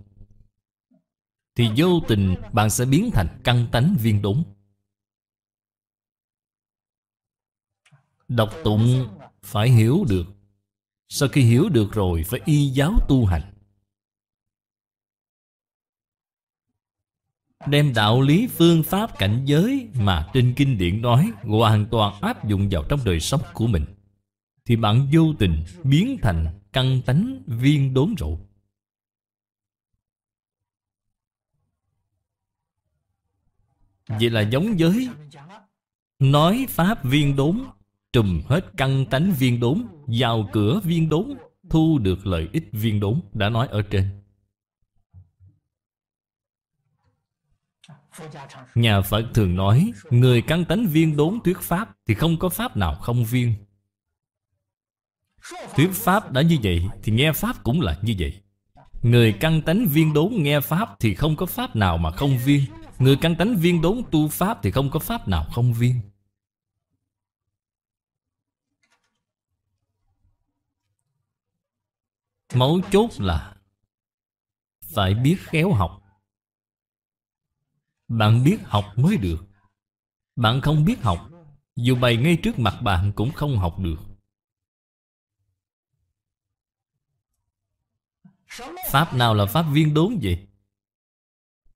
Thì vô tình bạn sẽ biến thành căn tánh viên đốn Đọc tụng phải hiểu được Sau khi hiểu được rồi phải y giáo tu hành Đem đạo lý phương pháp cảnh giới mà trên kinh điển nói Hoàn toàn áp dụng vào trong đời sống của mình Thì bạn vô tình biến thành căn tánh viên đốn rồi Vậy là giống giới Nói pháp viên đốn trùm hết căn tánh viên đốn, vào cửa viên đốn, thu được lợi ích viên đốn đã nói ở trên. Nhà Phật thường nói, người căn tánh viên đốn thuyết pháp thì không có pháp nào không viên. Thuyết pháp đã như vậy thì nghe pháp cũng là như vậy. Người căn tánh viên đốn nghe pháp thì không có pháp nào mà không viên. Người căn tánh viên đốn tu pháp thì không có pháp nào không viên. Mấu chốt là Phải biết khéo học Bạn biết học mới được Bạn không biết học Dù bày ngay trước mặt bạn cũng không học được Pháp nào là pháp viên đốn vậy?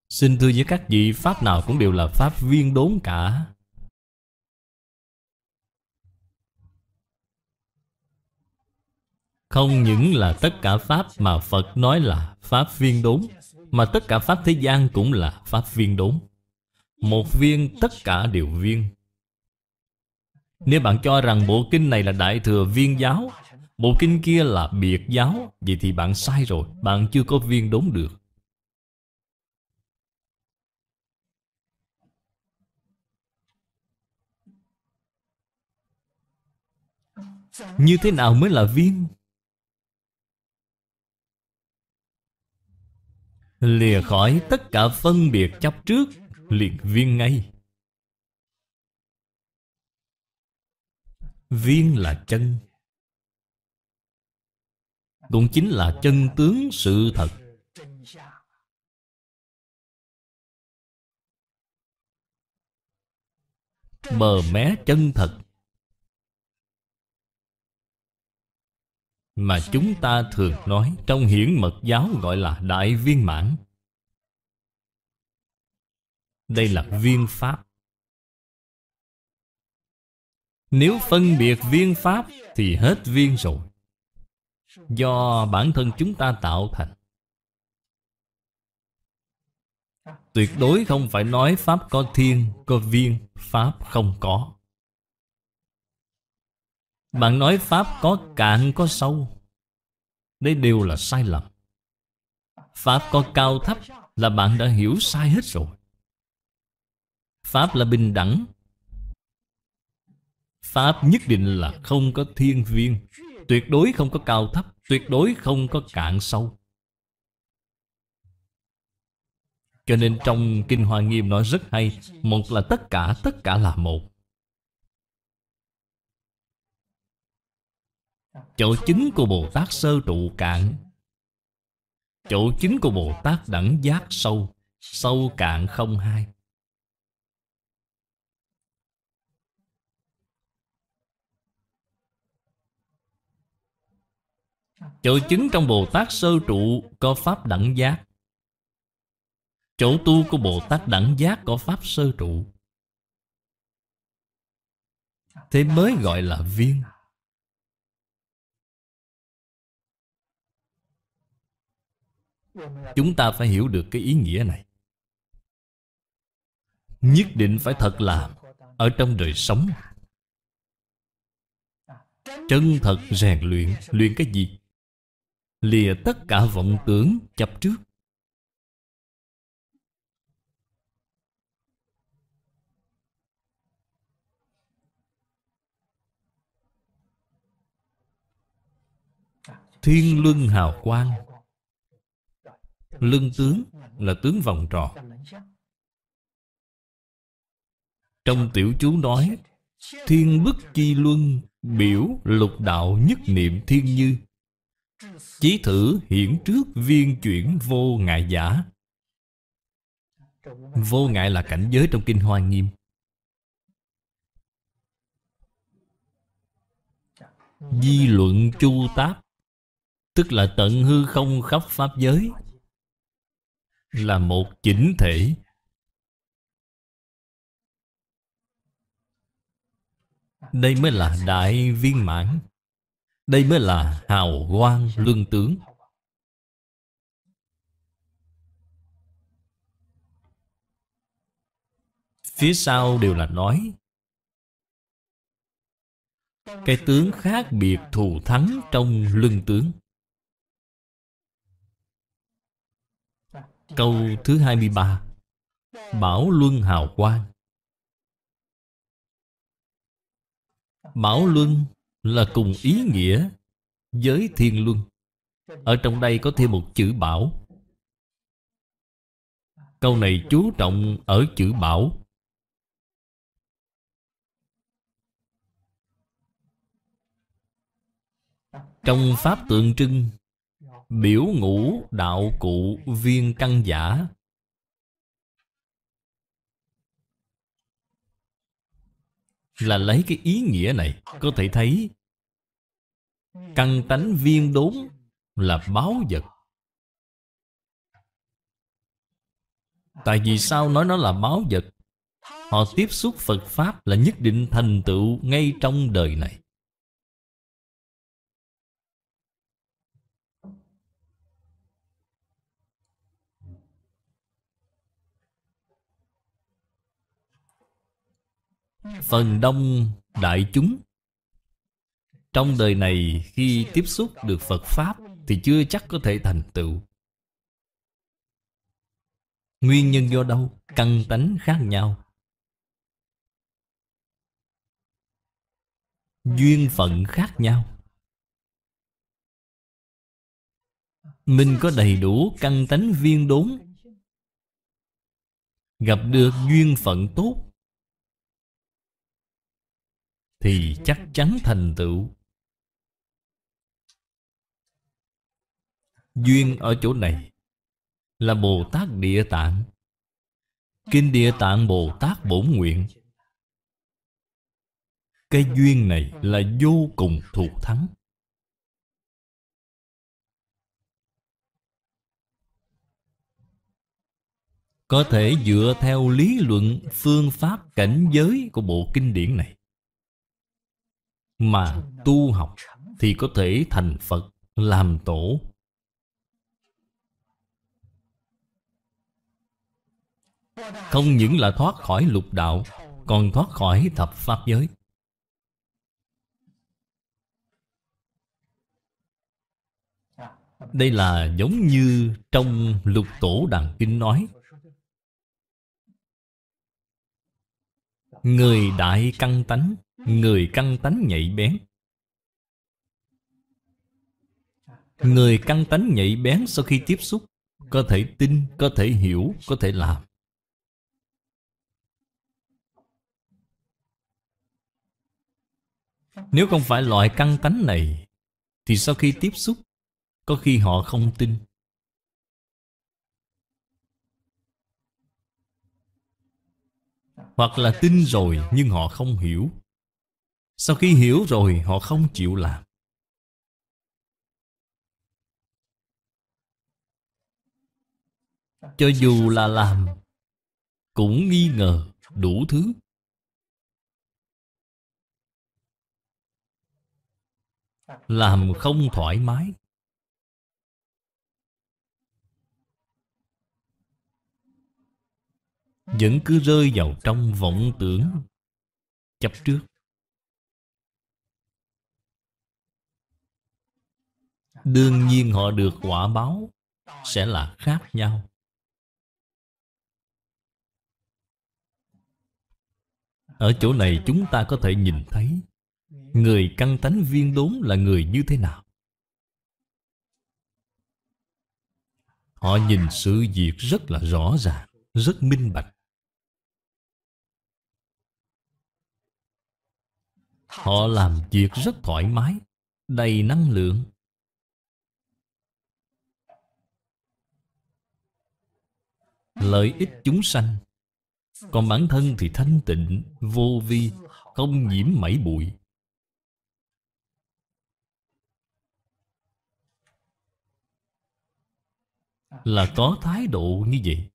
Xin thưa với các vị Pháp nào cũng đều là pháp viên đốn cả Không những là tất cả Pháp mà Phật nói là Pháp viên đốn Mà tất cả Pháp thế gian cũng là Pháp viên đốn Một viên tất cả đều viên Nếu bạn cho rằng bộ kinh này là Đại Thừa Viên Giáo Bộ kinh kia là biệt giáo Vậy thì bạn sai rồi Bạn chưa có viên đốn được Như thế nào mới là viên? lìa khỏi tất cả phân biệt chấp trước liền viên ngay viên là chân cũng chính là chân tướng sự thật bờ mé chân thật Mà chúng ta thường nói Trong hiển mật giáo gọi là Đại viên mãn Đây là viên pháp Nếu phân biệt viên pháp Thì hết viên rồi Do bản thân chúng ta tạo thành Tuyệt đối không phải nói Pháp có thiên, có viên, Pháp không có bạn nói Pháp có cạn có sâu Đây đều là sai lầm Pháp có cao thấp là bạn đã hiểu sai hết rồi Pháp là bình đẳng Pháp nhất định là không có thiên viên Tuyệt đối không có cao thấp Tuyệt đối không có cạn sâu Cho nên trong Kinh Hoa Nghiêm nói rất hay Một là tất cả, tất cả là một chỗ chính của bồ tát sơ trụ cạn chỗ chính của bồ tát đẳng giác sâu sâu cạn không hai chỗ chứng trong bồ tát sơ trụ có pháp đẳng giác chỗ tu của bồ tát đẳng giác có pháp sơ trụ thế mới gọi là viên Chúng ta phải hiểu được cái ý nghĩa này Nhất định phải thật làm Ở trong đời sống Chân thật rèn luyện Luyện cái gì? Lìa tất cả vọng tưởng chấp trước Thiên luân hào quang Lưng tướng là tướng vòng tròn Trong tiểu chú nói Thiên bức chi luân Biểu lục đạo nhất niệm thiên như Chí thử hiển trước viên chuyển vô ngại giả Vô ngại là cảnh giới trong Kinh Hoa Nghiêm Di luận chu táp Tức là tận hư không khắp Pháp giới là một chỉnh thể đây mới là đại viên mãn đây mới là hào quang luân tướng phía sau đều là nói cái tướng khác biệt thù thắng trong luân tướng Câu thứ 23 Bảo Luân Hào Quang Bảo Luân là cùng ý nghĩa với Thiên Luân Ở trong đây có thêm một chữ Bảo Câu này chú trọng ở chữ Bảo Trong Pháp tượng trưng Biểu ngũ đạo cụ viên căn giả Là lấy cái ý nghĩa này Có thể thấy Căn tánh viên đốn Là báo vật Tại vì sao nói nó là báo vật Họ tiếp xúc Phật Pháp là nhất định thành tựu ngay trong đời này Phần đông đại chúng Trong đời này khi tiếp xúc được Phật Pháp Thì chưa chắc có thể thành tựu Nguyên nhân do đâu? Căn tánh khác nhau Duyên phận khác nhau Mình có đầy đủ căn tánh viên đốn Gặp được duyên phận tốt thì chắc chắn thành tựu duyên ở chỗ này là bồ tát địa tạng kinh địa tạng bồ tát bổn nguyện cái duyên này là vô cùng thuộc thắng có thể dựa theo lý luận phương pháp cảnh giới của bộ kinh điển này mà tu học thì có thể thành Phật làm tổ. Không những là thoát khỏi lục đạo, còn thoát khỏi thập pháp giới. Đây là giống như trong lục tổ đàn kinh nói Người đại căn tánh Người căng tánh nhạy bén Người căng tánh nhạy bén sau khi tiếp xúc Có thể tin, có thể hiểu, có thể làm Nếu không phải loại căng tánh này Thì sau khi tiếp xúc Có khi họ không tin Hoặc là tin rồi nhưng họ không hiểu sau khi hiểu rồi họ không chịu làm Cho dù là làm Cũng nghi ngờ đủ thứ Làm không thoải mái Vẫn cứ rơi vào trong vọng tưởng Chấp trước đương nhiên họ được quả báo sẽ là khác nhau ở chỗ này chúng ta có thể nhìn thấy người căn tánh viên đốn là người như thế nào họ nhìn sự việc rất là rõ ràng rất minh bạch họ làm việc rất thoải mái đầy năng lượng lợi ích chúng sanh còn bản thân thì thanh tịnh vô vi không nhiễm mảy bụi là có thái độ như vậy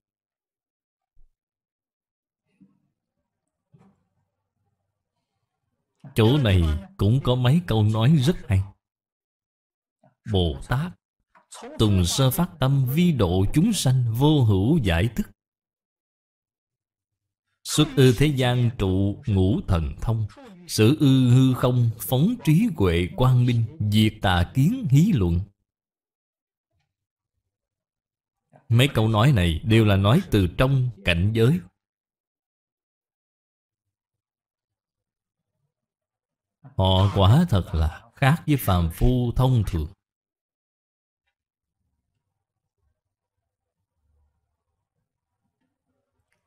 chỗ này cũng có mấy câu nói rất hay bồ tát Tùng sơ phát tâm vi độ chúng sanh vô hữu giải thức Xuất ư thế gian trụ ngũ thần thông Sử ư hư không phóng trí huệ quang minh Diệt tà kiến hí luận Mấy câu nói này đều là nói từ trong cảnh giới Họ quả thật là khác với phàm phu thông thường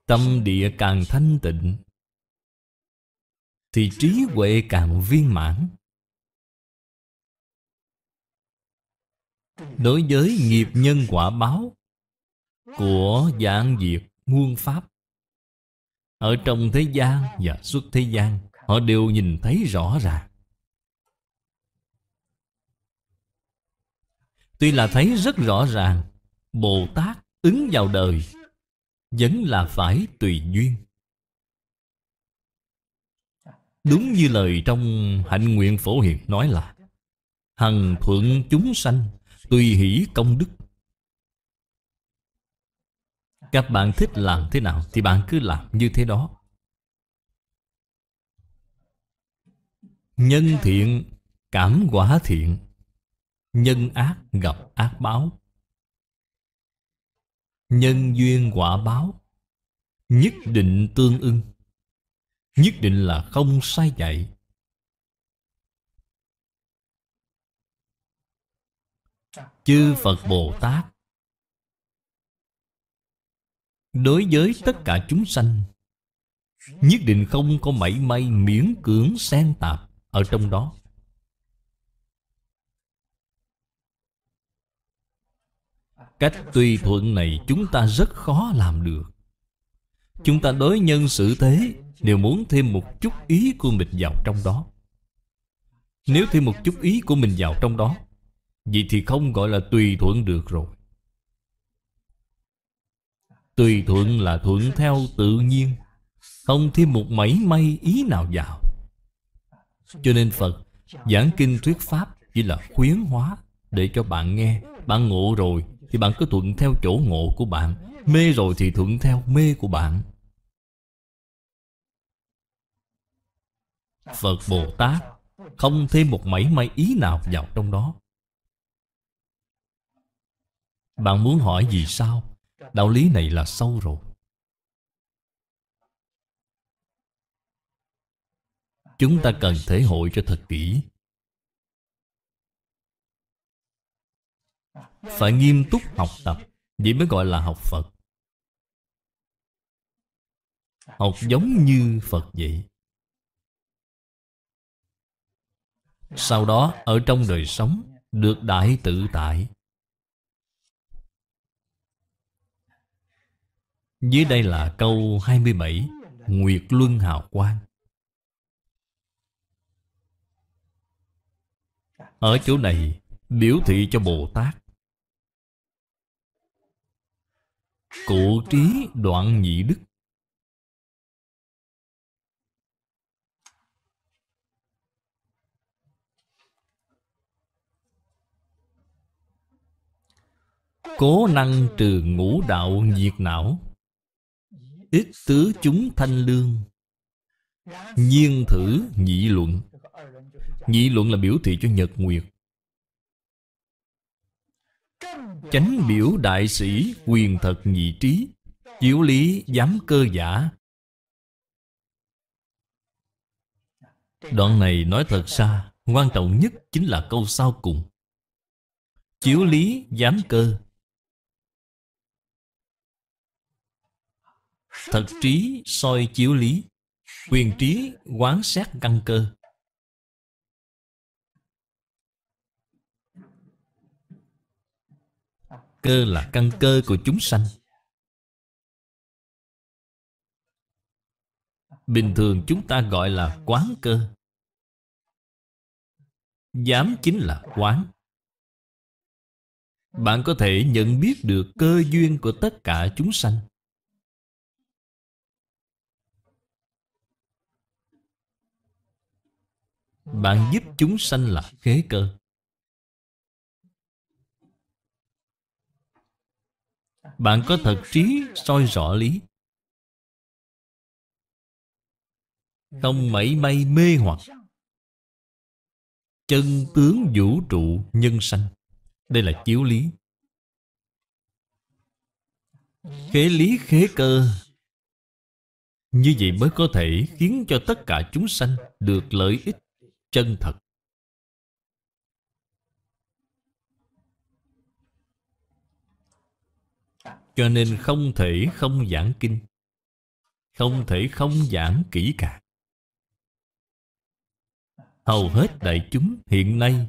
Tâm địa càng thanh tịnh Thì trí huệ càng viên mãn Đối với nghiệp nhân quả báo Của dạng diệt muôn pháp Ở trong thế gian và xuất thế gian Họ đều nhìn thấy rõ ràng Tuy là thấy rất rõ ràng Bồ Tát ứng vào đời vẫn là phải tùy duyên Đúng như lời trong hạnh nguyện phổ hiền nói là Hằng thuận chúng sanh Tùy hỷ công đức Các bạn thích làm thế nào Thì bạn cứ làm như thế đó Nhân thiện cảm quả thiện Nhân ác gặp ác báo nhân duyên quả báo nhất định tương ưng nhất định là không sai chạy chư phật bồ tát đối với tất cả chúng sanh nhất định không có mảy may miễn cưỡng xen tạp ở trong đó Cách tùy thuận này chúng ta rất khó làm được Chúng ta đối nhân xử thế Đều muốn thêm một chút ý của mình vào trong đó Nếu thêm một chút ý của mình vào trong đó Vậy thì không gọi là tùy thuận được rồi Tùy thuận là thuận theo tự nhiên Không thêm một mảy may ý nào vào Cho nên Phật giảng kinh thuyết Pháp Chỉ là khuyến hóa để cho bạn nghe Bạn ngộ rồi thì bạn cứ thuận theo chỗ ngộ của bạn Mê rồi thì thuận theo mê của bạn Phật Bồ Tát Không thêm một mảy may ý nào vào trong đó Bạn muốn hỏi gì sao Đạo lý này là sâu rồi Chúng ta cần thể hội cho thật kỹ Phải nghiêm túc học tập Vậy mới gọi là học Phật Học giống như Phật vậy Sau đó ở trong đời sống Được đại tự tại Dưới đây là câu 27 Nguyệt Luân Hào Quang Ở chỗ này biểu thị cho Bồ Tát Cụ trí đoạn nhị đức Cố năng trừ ngũ đạo diệt não Ít tứ chúng thanh lương Nhiên thử nhị luận Nhị luận là biểu thị cho nhật nguyệt chánh biểu đại sĩ quyền thật nhị trí chiếu lý giám cơ giả đoạn này nói thật xa quan trọng nhất chính là câu sau cùng chiếu lý giám cơ thật trí soi chiếu lý quyền trí quán sát căn cơ cơ là căn cơ của chúng sanh bình thường chúng ta gọi là quán cơ dám chính là quán bạn có thể nhận biết được cơ duyên của tất cả chúng sanh bạn giúp chúng sanh là khế cơ Bạn có thật trí soi rõ lý Không mảy may mê hoặc Chân tướng vũ trụ nhân sanh Đây là chiếu lý Khế lý khế cơ Như vậy mới có thể khiến cho tất cả chúng sanh được lợi ích chân thật Cho nên không thể không giảng kinh Không thể không giảng kỹ càng Hầu hết đại chúng hiện nay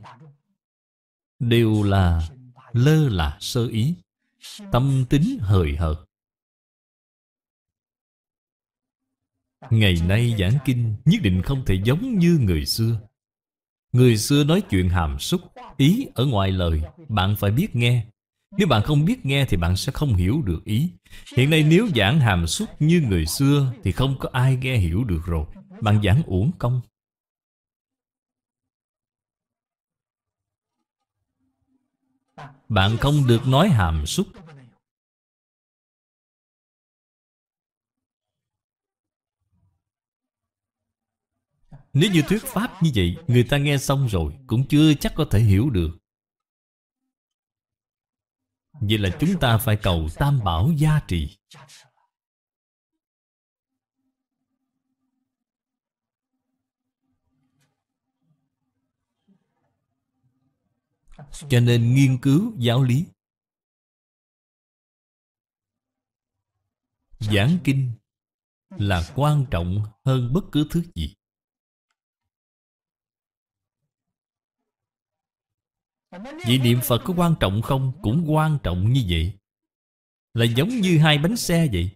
Đều là lơ là sơ ý Tâm tính hời hợt Ngày nay giảng kinh nhất định không thể giống như người xưa Người xưa nói chuyện hàm xúc Ý ở ngoài lời Bạn phải biết nghe nếu bạn không biết nghe thì bạn sẽ không hiểu được ý Hiện nay nếu giảng hàm xúc như người xưa Thì không có ai nghe hiểu được rồi Bạn giảng uổng công Bạn không được nói hàm xúc Nếu như thuyết pháp như vậy Người ta nghe xong rồi Cũng chưa chắc có thể hiểu được Vậy là chúng ta phải cầu tam bảo gia trì Cho nên nghiên cứu giáo lý Giảng kinh là quan trọng hơn bất cứ thứ gì Vậy niệm Phật có quan trọng không? Cũng quan trọng như vậy Là giống như hai bánh xe vậy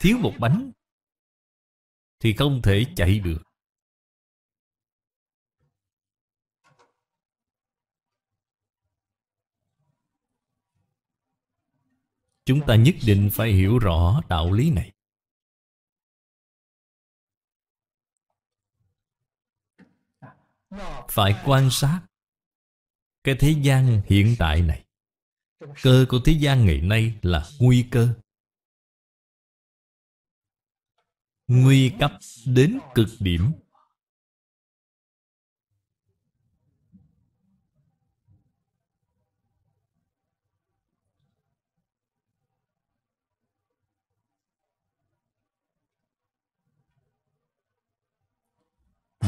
Thiếu một bánh Thì không thể chạy được Chúng ta nhất định phải hiểu rõ đạo lý này Phải quan sát cái thế gian hiện tại này cơ của thế gian ngày nay là nguy cơ nguy cấp đến cực điểm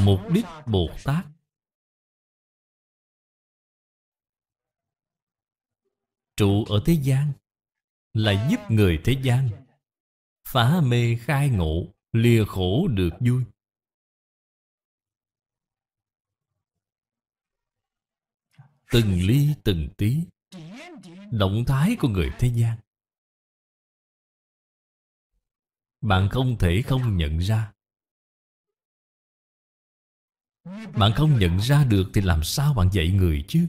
mục đích bồ tát trụ ở thế gian là giúp người thế gian phá mê khai ngộ lìa khổ được vui từng ly từng tí động thái của người thế gian bạn không thể không nhận ra bạn không nhận ra được thì làm sao bạn dạy người chứ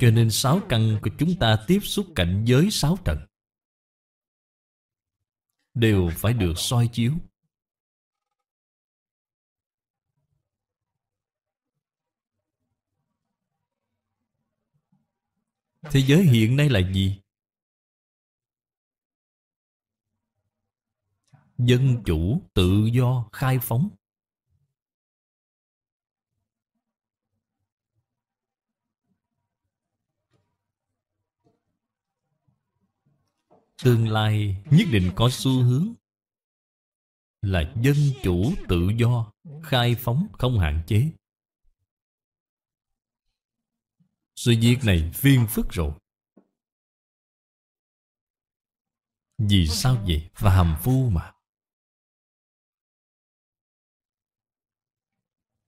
Cho nên sáu căn của chúng ta tiếp xúc cảnh giới sáu trần Đều phải được soi chiếu Thế giới hiện nay là gì? Dân chủ, tự do, khai phóng tương lai nhất định có xu hướng là dân chủ tự do khai phóng không hạn chế sự việc này phiền phức rồi vì sao vậy và hàm phu mà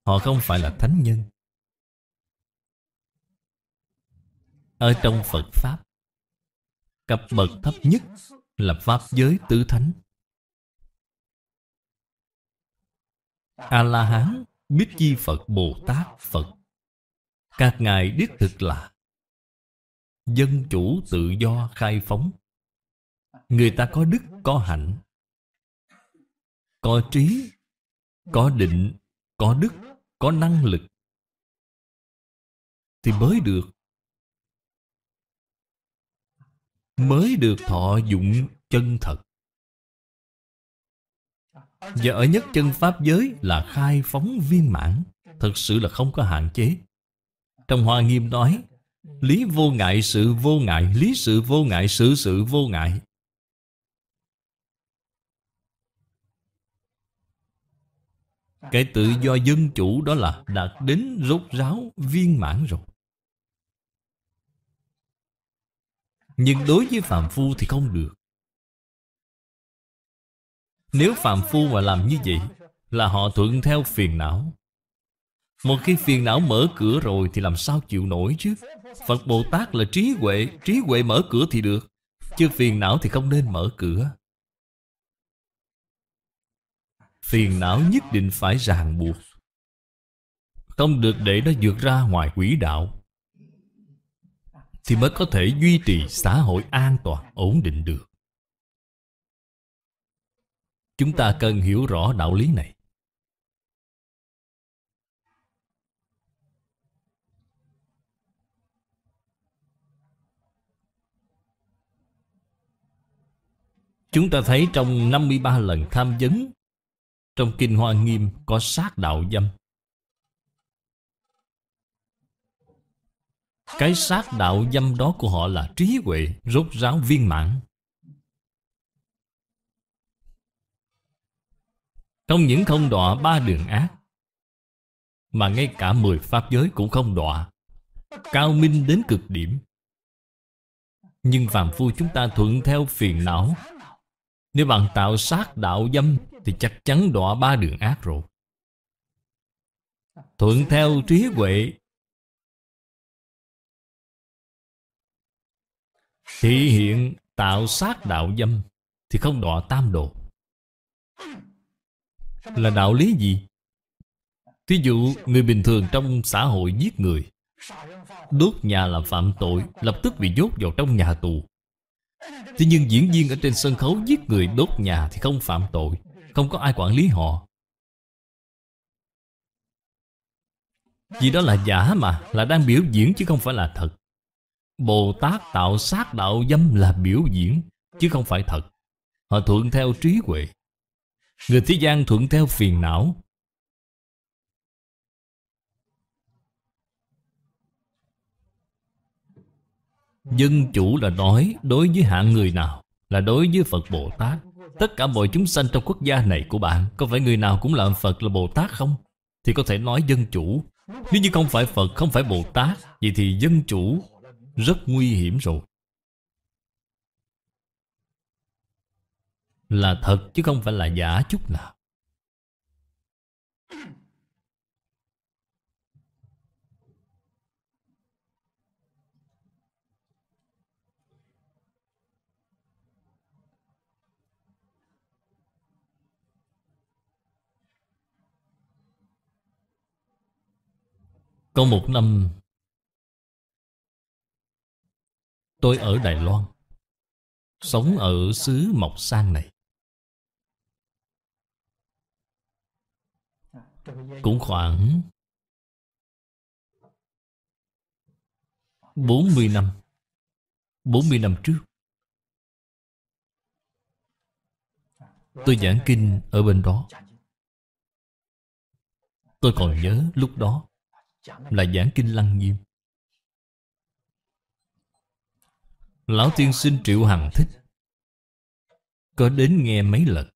họ không phải là thánh nhân ở trong phật pháp cấp bậc thấp nhất là pháp giới tứ thánh a la hán biết chi phật bồ tát phật các ngài đích thực là dân chủ tự do khai phóng người ta có đức có hạnh có trí có định có đức có năng lực thì mới được mới được thọ dụng chân thật và ở nhất chân pháp giới là khai phóng viên mãn thật sự là không có hạn chế trong hoa nghiêm nói lý vô ngại sự vô ngại lý sự vô ngại sự sự vô ngại cái tự do dân chủ đó là đạt đến rốt ráo viên mãn rồi Nhưng đối với Phạm Phu thì không được Nếu Phạm Phu mà làm như vậy Là họ thuận theo phiền não Một khi phiền não mở cửa rồi Thì làm sao chịu nổi chứ Phật Bồ Tát là trí huệ Trí huệ mở cửa thì được Chứ phiền não thì không nên mở cửa Phiền não nhất định phải ràng buộc Không được để nó vượt ra ngoài quỹ đạo thì mới có thể duy trì xã hội an toàn ổn định được chúng ta cần hiểu rõ đạo lý này Chúng ta thấy trong 53 lần tham vấn Trong Kinh Hoa Nghiêm có sát đạo dâm Cái sát đạo dâm đó của họ là trí huệ rốt ráo viên mãn Không những không đọa ba đường ác Mà ngay cả mười pháp giới cũng không đọa Cao minh đến cực điểm Nhưng phàm phu chúng ta thuận theo phiền não Nếu bạn tạo sát đạo dâm Thì chắc chắn đọa ba đường ác rồi Thuận theo trí huệ Thị hiện tạo sát đạo dâm Thì không đọa tam độ Là đạo lý gì? Thí dụ người bình thường trong xã hội giết người Đốt nhà là phạm tội Lập tức bị nhốt vào trong nhà tù Thế nhưng diễn viên ở trên sân khấu giết người đốt nhà thì không phạm tội Không có ai quản lý họ Vì đó là giả mà Là đang biểu diễn chứ không phải là thật Bồ Tát tạo sát đạo dâm là biểu diễn Chứ không phải thật Họ thuận theo trí huệ Người thế gian thuận theo phiền não Dân chủ là nói đối với hạng người nào Là đối với Phật Bồ Tát Tất cả mọi chúng sanh trong quốc gia này của bạn Có phải người nào cũng làm Phật là Bồ Tát không? Thì có thể nói dân chủ Nếu như không phải Phật, không phải Bồ Tát Vậy thì dân chủ rất nguy hiểm rồi. Là thật chứ không phải là giả chút nào. Có một năm Tôi ở Đài Loan Sống ở xứ Mộc Sang này Cũng khoảng 40 năm 40 năm trước Tôi giảng kinh ở bên đó Tôi còn nhớ lúc đó Là giảng kinh Lăng Nghiêm Lão tiên sinh Triệu Hằng thích Có đến nghe mấy lần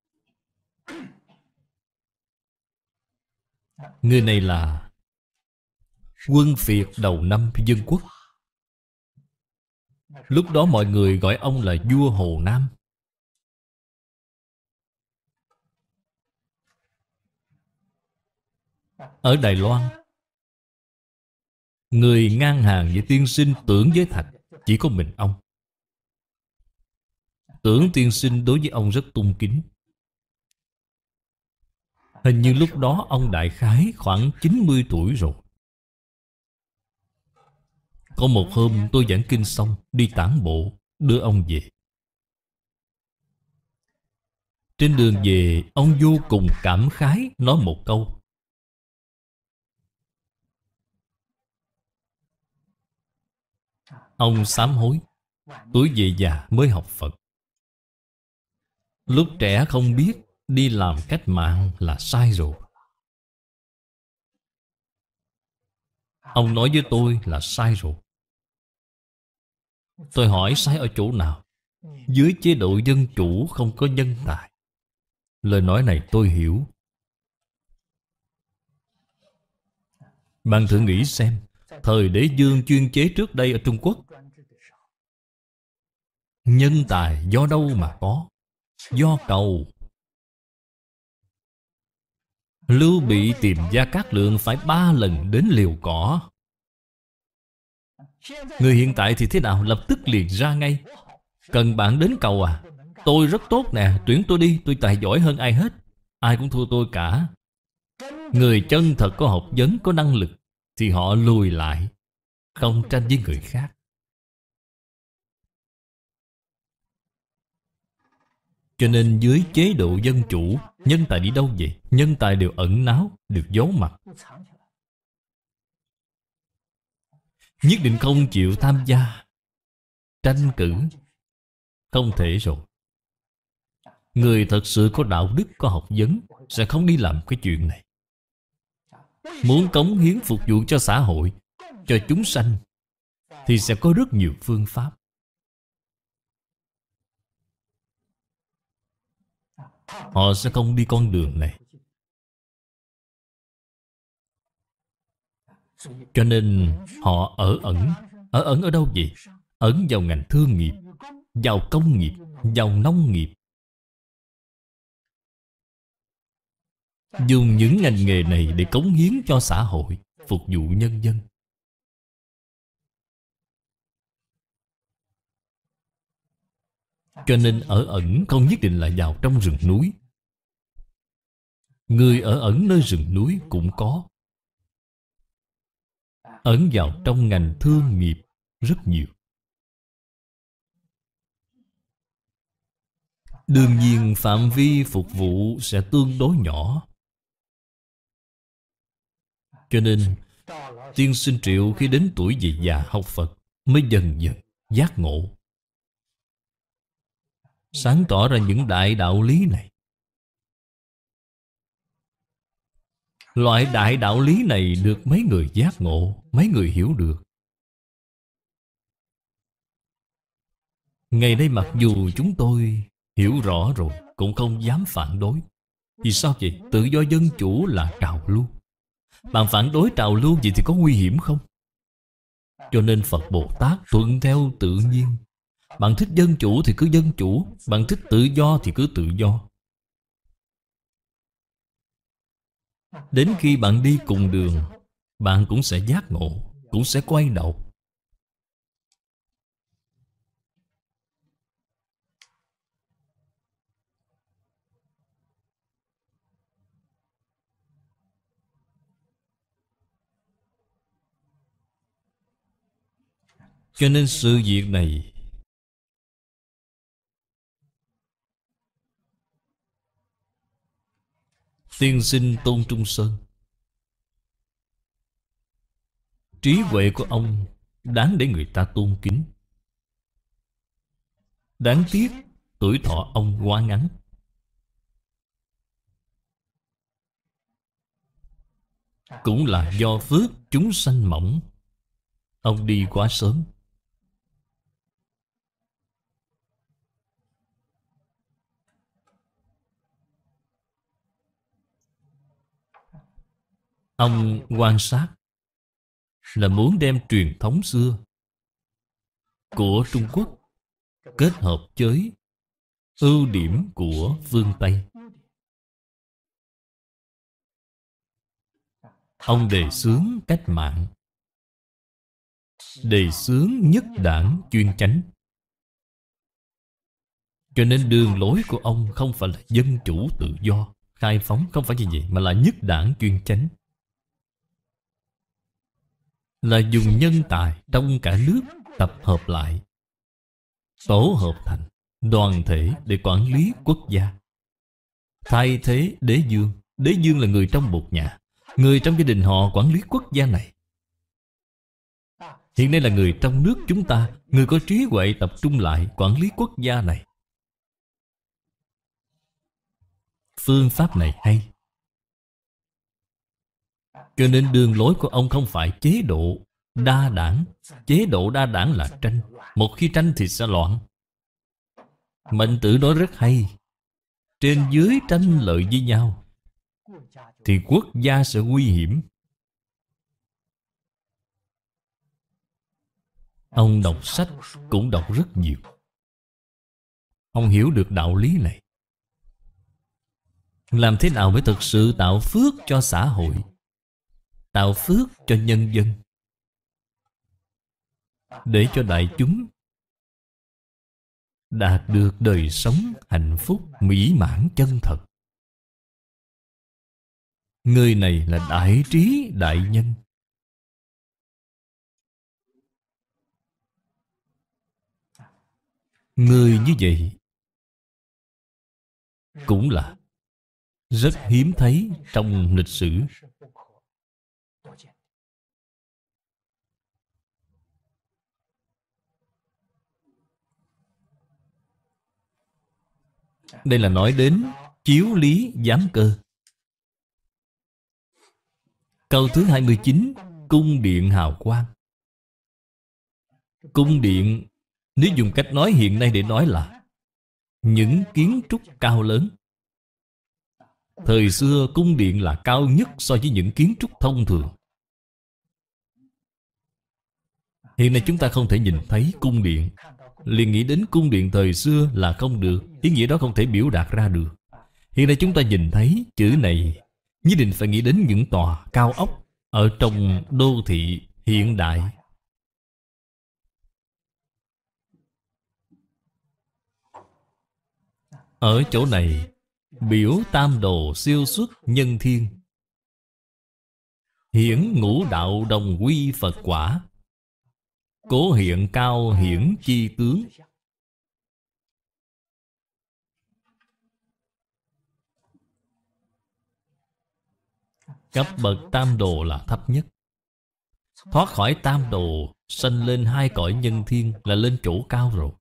Người này là Quân Việt đầu năm dân quốc Lúc đó mọi người gọi ông là vua Hồ Nam Ở Đài Loan Người ngang hàng với tiên sinh tưởng giới thạch Chỉ có mình ông Tưởng tiên sinh đối với ông rất tôn kính Hình như lúc đó ông đại khái khoảng 90 tuổi rồi Có một hôm tôi giảng kinh xong Đi tản bộ Đưa ông về Trên đường về Ông vô cùng cảm khái Nói một câu Ông sám hối Tuổi về già mới học Phật Lúc trẻ không biết đi làm cách mạng là sai rồi Ông nói với tôi là sai rồi Tôi hỏi sai ở chỗ nào Dưới chế độ dân chủ không có nhân tài Lời nói này tôi hiểu Bạn thử nghĩ xem Thời đế dương chuyên chế trước đây ở Trung Quốc Nhân tài do đâu mà có do cầu Lưu Bị tìm Gia Cát Lượng phải ba lần đến liều cỏ Người hiện tại thì thế nào lập tức liền ra ngay Cần bạn đến cầu à Tôi rất tốt nè Tuyển tôi đi tôi tài giỏi hơn ai hết Ai cũng thua tôi cả Người chân thật có học vấn có năng lực Thì họ lùi lại Không tranh với người khác Cho nên dưới chế độ dân chủ Nhân tài đi đâu vậy? Nhân tài đều ẩn náu, được giấu mặt Nhất định không chịu tham gia Tranh cử Không thể rồi Người thật sự có đạo đức, có học vấn Sẽ không đi làm cái chuyện này Muốn cống hiến phục vụ cho xã hội Cho chúng sanh Thì sẽ có rất nhiều phương pháp Họ sẽ không đi con đường này Cho nên họ ở ẩn Ở ẩn ở đâu vậy? Ẩn vào ngành thương nghiệp Vào công nghiệp Vào nông nghiệp Dùng những ngành nghề này để cống hiến cho xã hội Phục vụ nhân dân Cho nên ở ẩn không nhất định là vào trong rừng núi Người ở ẩn nơi rừng núi cũng có Ẩn vào trong ngành thương nghiệp rất nhiều Đương nhiên phạm vi phục vụ sẽ tương đối nhỏ Cho nên Tiên sinh triệu khi đến tuổi về già học Phật Mới dần dần giác ngộ sáng tỏ ra những đại đạo lý này. Loại đại đạo lý này được mấy người giác ngộ, mấy người hiểu được. Ngày nay mặc dù chúng tôi hiểu rõ rồi cũng không dám phản đối. Vì sao vậy? Tự do dân chủ là trào lưu. Bạn phản đối trào lưu gì thì có nguy hiểm không? Cho nên Phật Bồ Tát thuận theo tự nhiên bạn thích dân chủ thì cứ dân chủ Bạn thích tự do thì cứ tự do Đến khi bạn đi cùng đường Bạn cũng sẽ giác ngộ Cũng sẽ quay đầu Cho nên sự việc này tiên sinh Tôn Trung Sơn. Trí huệ của ông đáng để người ta tôn kính. Đáng tiếc tuổi thọ ông quá ngắn. Cũng là do phước chúng sanh mỏng Ông đi quá sớm Ông quan sát là muốn đem truyền thống xưa của Trung Quốc kết hợp với ưu điểm của phương Tây. Ông đề xướng cách mạng Đề xướng nhất đảng chuyên chánh Cho nên đường lối của ông không phải là dân chủ tự do Khai phóng không phải như vậy Mà là nhất đảng chuyên chánh là dùng nhân tài trong cả nước tập hợp lại tổ hợp thành đoàn thể để quản lý quốc gia thay thế đế dương đế dương là người trong một nhà người trong gia đình họ quản lý quốc gia này hiện nay là người trong nước chúng ta người có trí huệ tập trung lại quản lý quốc gia này phương pháp này hay cho nên đường lối của ông không phải chế độ đa đảng Chế độ đa đảng là tranh Một khi tranh thì sẽ loạn Mệnh tử nói rất hay Trên dưới tranh lợi với nhau Thì quốc gia sẽ nguy hiểm Ông đọc sách cũng đọc rất nhiều Ông hiểu được đạo lý này Làm thế nào mới thực sự tạo phước cho xã hội tạo phước cho nhân dân để cho đại chúng đạt được đời sống hạnh phúc mỹ mãn chân thật người này là đại trí đại nhân người như vậy cũng là rất hiếm thấy trong lịch sử Đây là nói đến chiếu lý giám cơ Câu thứ 29 Cung điện hào quang Cung điện Nếu dùng cách nói hiện nay để nói là Những kiến trúc cao lớn Thời xưa cung điện là cao nhất so với những kiến trúc thông thường Hiện nay chúng ta không thể nhìn thấy cung điện liền nghĩ đến cung điện thời xưa là không được Ý nghĩa đó không thể biểu đạt ra được Hiện nay chúng ta nhìn thấy chữ này Nhất định phải nghĩ đến những tòa cao ốc Ở trong đô thị hiện đại Ở chỗ này Biểu tam đồ siêu xuất nhân thiên Hiển ngũ đạo đồng quy Phật quả Cố hiện cao hiển chi tướng Cấp bậc tam đồ là thấp nhất Thoát khỏi tam đồ Sanh lên hai cõi nhân thiên Là lên chỗ cao rồi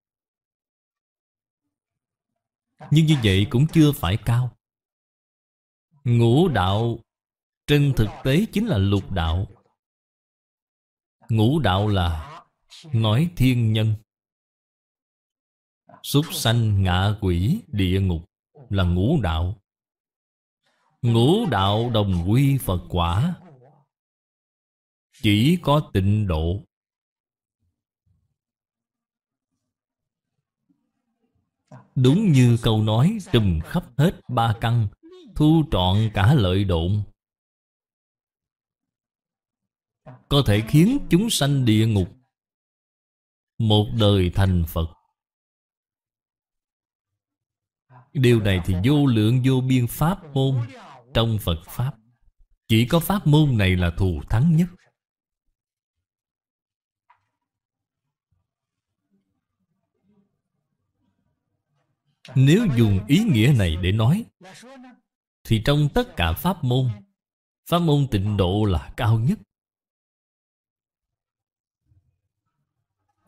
Nhưng như vậy cũng chưa phải cao Ngũ đạo Trên thực tế chính là lục đạo Ngũ đạo là Nói thiên nhân Súc sanh ngạ quỷ địa ngục Là ngũ đạo Ngũ đạo đồng quy Phật quả Chỉ có tịnh độ Đúng như câu nói trùm khắp hết ba căn Thu trọn cả lợi độn Có thể khiến chúng sanh địa ngục một đời thành phật điều này thì vô lượng vô biên pháp môn trong phật pháp chỉ có pháp môn này là thù thắng nhất Nếu dùng ý nghĩa này để nói Thì trong tất cả pháp môn Pháp môn tịnh độ là cao nhất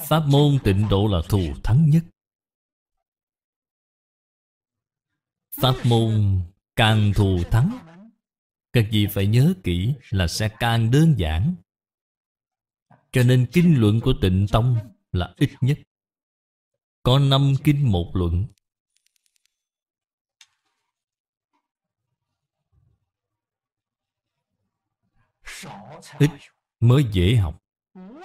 Pháp môn tịnh độ là thù thắng nhất Pháp môn càng thù thắng Các vị phải nhớ kỹ là sẽ càng đơn giản Cho nên kinh luận của tịnh tông là ít nhất Có năm kinh một luận Ít mới dễ học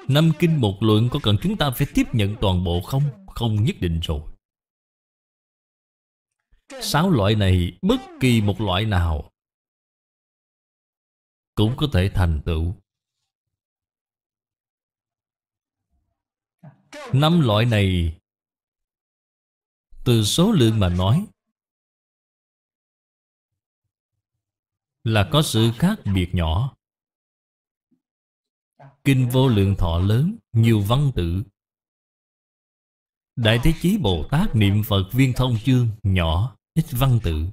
Năm kinh một luận có cần chúng ta phải tiếp nhận toàn bộ không? Không nhất định rồi Sáu loại này bất kỳ một loại nào Cũng có thể thành tựu Năm loại này Từ số lượng mà nói Là có sự khác biệt nhỏ Kinh vô lượng thọ lớn Nhiều văn tự Đại Thế Chí Bồ Tát niệm Phật viên thông chương Nhỏ, ít văn tự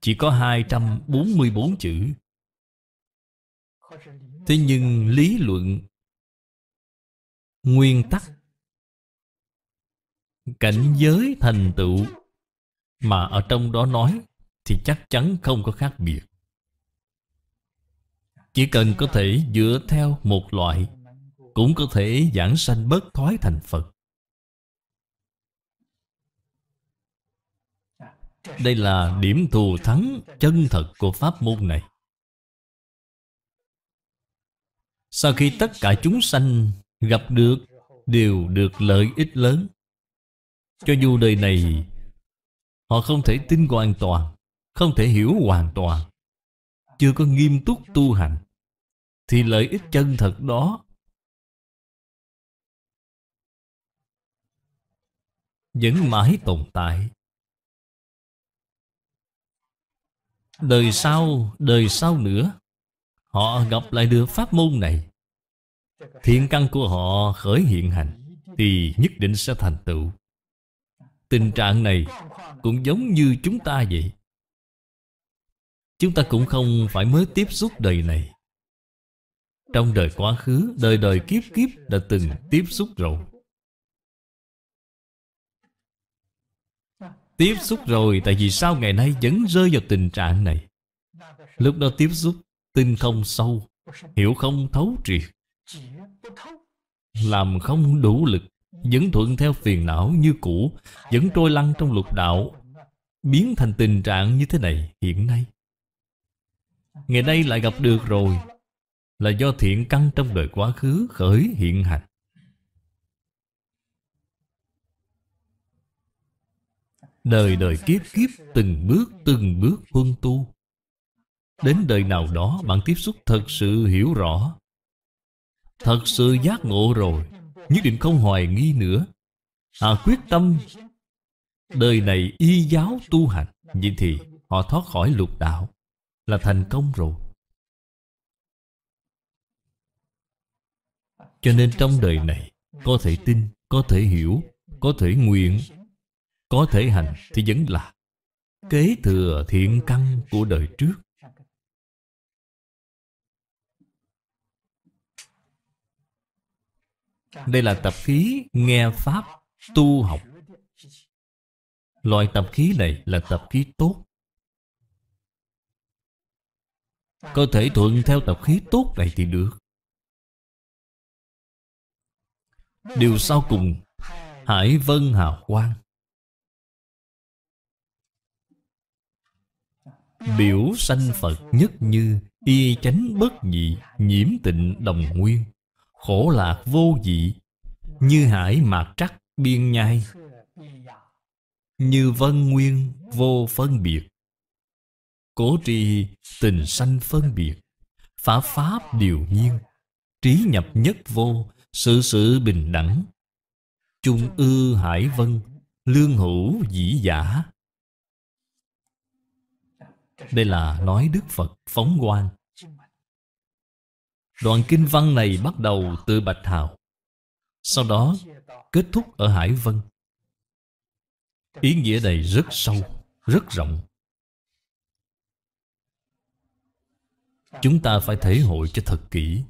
Chỉ có 244 chữ Thế nhưng lý luận Nguyên tắc Cảnh giới thành tựu Mà ở trong đó nói Thì chắc chắn không có khác biệt chỉ cần có thể dựa theo một loại Cũng có thể giảng sanh bất thoái thành Phật Đây là điểm thù thắng chân thật của pháp môn này Sau khi tất cả chúng sanh gặp được Đều được lợi ích lớn Cho dù đời này Họ không thể tin hoàn toàn Không thể hiểu hoàn toàn chưa có nghiêm túc tu hành thì lợi ích chân thật đó vẫn mãi tồn tại đời sau đời sau nữa họ gặp lại được pháp môn này thiện căn của họ khởi hiện hành thì nhất định sẽ thành tựu tình trạng này cũng giống như chúng ta vậy Chúng ta cũng không phải mới tiếp xúc đời này Trong đời quá khứ, đời đời kiếp kiếp đã từng tiếp xúc rồi Tiếp xúc rồi tại vì sao ngày nay vẫn rơi vào tình trạng này Lúc đó tiếp xúc tin không sâu Hiểu không thấu triệt Làm không đủ lực Vẫn thuận theo phiền não như cũ Vẫn trôi lăn trong lục đạo Biến thành tình trạng như thế này hiện nay Ngày nay lại gặp được rồi Là do thiện căn trong đời quá khứ khởi hiện hành Đời đời kiếp kiếp từng bước từng bước huân tu Đến đời nào đó bạn tiếp xúc thật sự hiểu rõ Thật sự giác ngộ rồi Nhất định không hoài nghi nữa À quyết tâm Đời này y giáo tu hành Vậy thì họ thoát khỏi lục đạo là thành công rồi cho nên trong đời này có thể tin có thể hiểu có thể nguyện có thể hành thì vẫn là kế thừa thiện căn của đời trước đây là tập khí nghe pháp tu học loại tập khí này là tập khí tốt cơ thể thuận theo tập khí tốt này thì được Điều sau cùng Hải vân hào quang Biểu sanh Phật nhất như Y chánh bất nhị Nhiễm tịnh đồng nguyên Khổ lạc vô dị Như hải mạc trắc biên nhai Như vân nguyên vô phân biệt Cố tri tình sanh phân biệt Phá pháp điều nhiên Trí nhập nhất vô Sự sự bình đẳng Trung ư hải vân Lương hữu dĩ giả Đây là nói Đức Phật phóng quan Đoạn kinh văn này bắt đầu từ Bạch Hào Sau đó kết thúc ở Hải Vân Ý nghĩa này rất sâu, rất rộng Chúng ta phải thể hội cho thật kỹ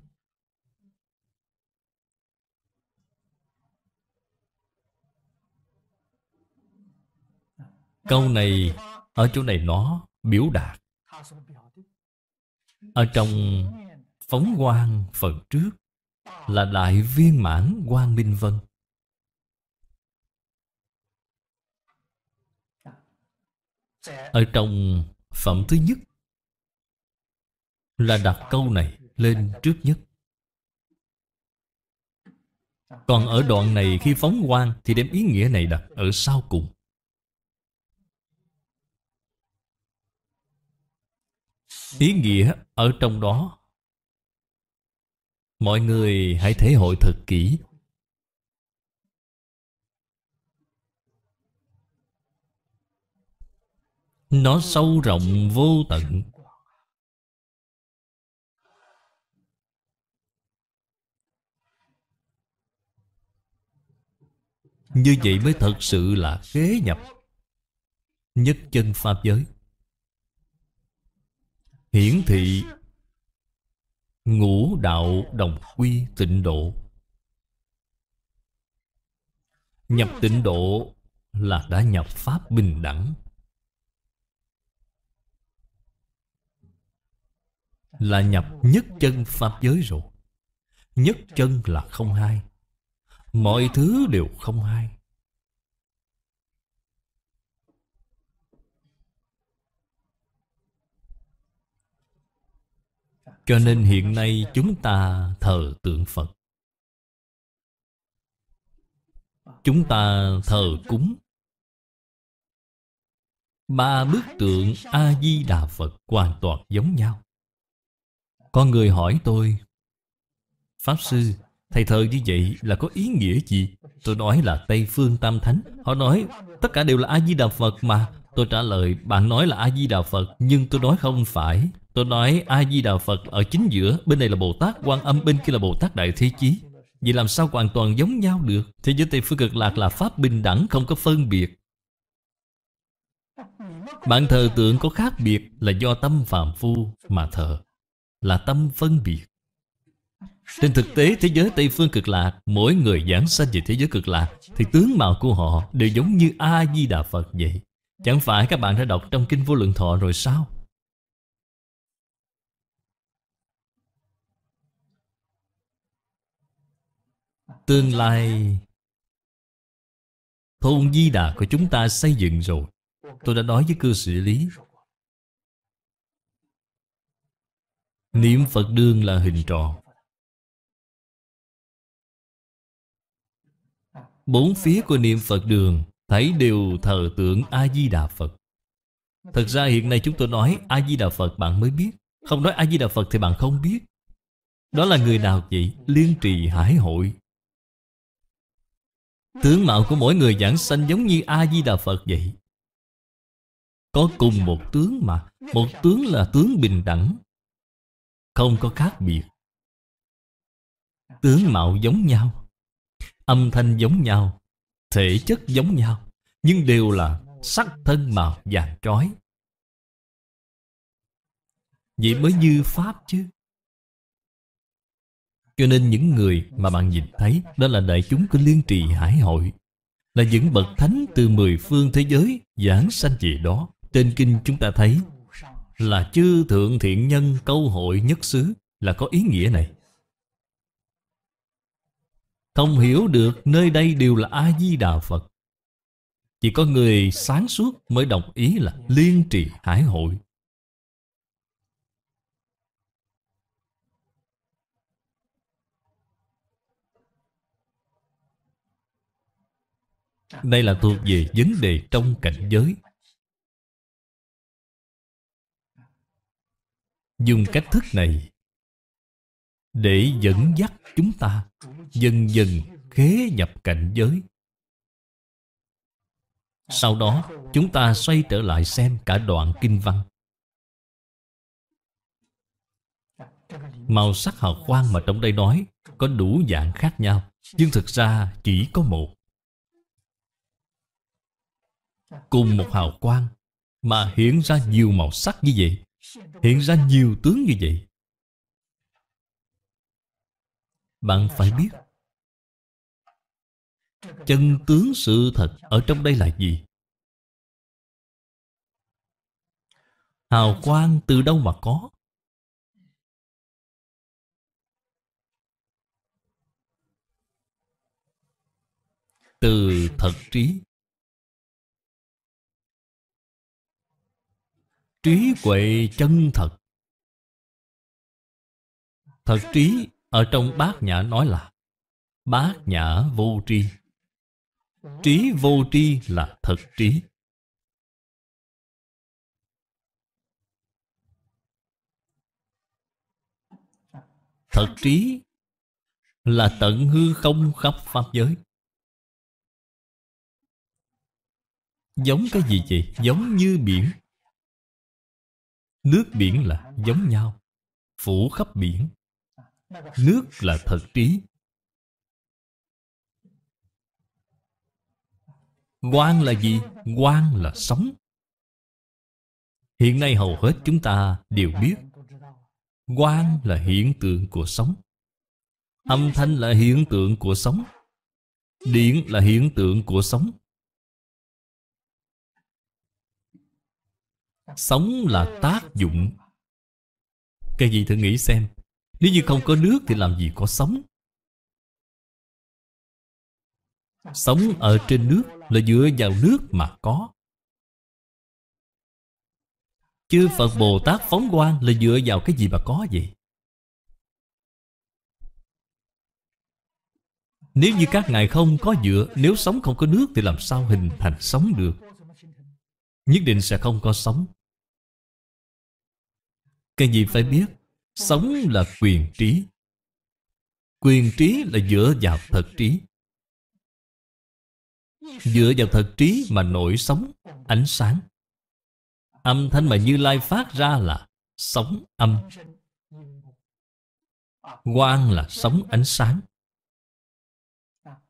Câu này Ở chỗ này nó biểu đạt Ở trong Phóng quang phần trước Là Đại Viên Mãn Quang Minh Vân Ở trong phẩm thứ nhất là đặt câu này lên trước nhất còn ở đoạn này khi phóng quang thì đem ý nghĩa này đặt ở sau cùng ý nghĩa ở trong đó mọi người hãy thể hội thật kỹ nó sâu rộng vô tận Như vậy mới thật sự là khế nhập Nhất chân Pháp giới Hiển thị Ngũ đạo đồng quy tịnh độ Nhập tịnh độ là đã nhập Pháp bình đẳng Là nhập nhất chân Pháp giới rồi Nhất chân là không hai mọi thứ đều không hay cho nên hiện nay chúng ta thờ tượng phật chúng ta thờ cúng ba bức tượng a di đà phật hoàn toàn giống nhau có người hỏi tôi pháp sư Thầy thờ như vậy là có ý nghĩa gì? Tôi nói là Tây Phương Tam Thánh Họ nói tất cả đều là A-di-đà Phật mà Tôi trả lời bạn nói là A-di-đà Phật Nhưng tôi nói không phải Tôi nói A-di-đà Phật ở chính giữa Bên này là Bồ Tát Quan Âm Bên kia là Bồ Tát Đại Thế Chí Vậy làm sao hoàn toàn giống nhau được Thế giới Tây Phương Cực Lạc là Pháp bình đẳng Không có phân biệt Bạn thờ tượng có khác biệt Là do tâm phạm phu mà thờ Là tâm phân biệt trên thực tế thế giới Tây Phương cực lạc Mỗi người giảng sanh về thế giới cực lạc Thì tướng mạo của họ đều giống như A-di-đà Phật vậy Chẳng phải các bạn đã đọc trong Kinh Vô Lượng Thọ rồi sao? Tương lai Thôn Di Đà của chúng ta xây dựng rồi Tôi đã nói với cư sĩ Lý Niệm Phật đương là hình tròn Bốn phía của niệm Phật đường Thấy đều thờ tượng A-di-đà Phật Thật ra hiện nay chúng tôi nói A-di-đà Phật bạn mới biết Không nói A-di-đà Phật thì bạn không biết Đó là người nào vậy? Liên trì hải hội Tướng mạo của mỗi người giảng sanh giống như A-di-đà Phật vậy Có cùng một tướng mà Một tướng là tướng bình đẳng Không có khác biệt Tướng mạo giống nhau âm thanh giống nhau, thể chất giống nhau, nhưng đều là sắc thân màu vàng trói. Vậy mới như Pháp chứ. Cho nên những người mà bạn nhìn thấy Đó là đại chúng của liên trì hải hội Là những bậc thánh từ mười phương thế giới Giảng sanh về đó Trên kinh chúng ta thấy Là chư thượng thiện nhân câu hội nhất xứ Là có ý nghĩa này không hiểu được nơi đây đều là A-di-đà Phật Chỉ có người sáng suốt mới đồng ý là liên trì hải hội Đây là thuộc về vấn đề trong cảnh giới Dùng cách thức này Để dẫn dắt chúng ta dần dần khế nhập cảnh giới. Sau đó, chúng ta xoay trở lại xem cả đoạn kinh văn. Màu sắc hào quang mà trong đây nói có đủ dạng khác nhau, nhưng thực ra chỉ có một. Cùng một hào quang mà hiện ra nhiều màu sắc như vậy, hiện ra nhiều tướng như vậy, Bạn phải biết Chân tướng sự thật ở trong đây là gì? Hào quang từ đâu mà có? Từ thật trí Trí huệ chân thật Thật trí ở trong bát nhã nói là Bát nhã vô tri Trí vô tri là thật trí Thật trí là tận hư không khắp Pháp giới Giống cái gì vậy? Giống như biển Nước biển là giống nhau Phủ khắp biển nước là thật trí quan là gì quan là sống hiện nay hầu hết chúng ta đều biết quan là hiện tượng của sống âm thanh là hiện tượng của sống điện là hiện tượng của sống sống là tác dụng cái gì thử nghĩ xem nếu như không có nước thì làm gì có sống Sống ở trên nước là dựa vào nước mà có Chư Phật Bồ Tát phóng quang là dựa vào cái gì mà có vậy? Nếu như các ngài không có dựa Nếu sống không có nước thì làm sao hình thành sống được Nhất định sẽ không có sống cái gì phải biết Sống là quyền trí Quyền trí là dựa vào thật trí Dựa vào thật trí mà nổi sống Ánh sáng Âm thanh mà Như Lai phát ra là Sống âm Quang là sống ánh sáng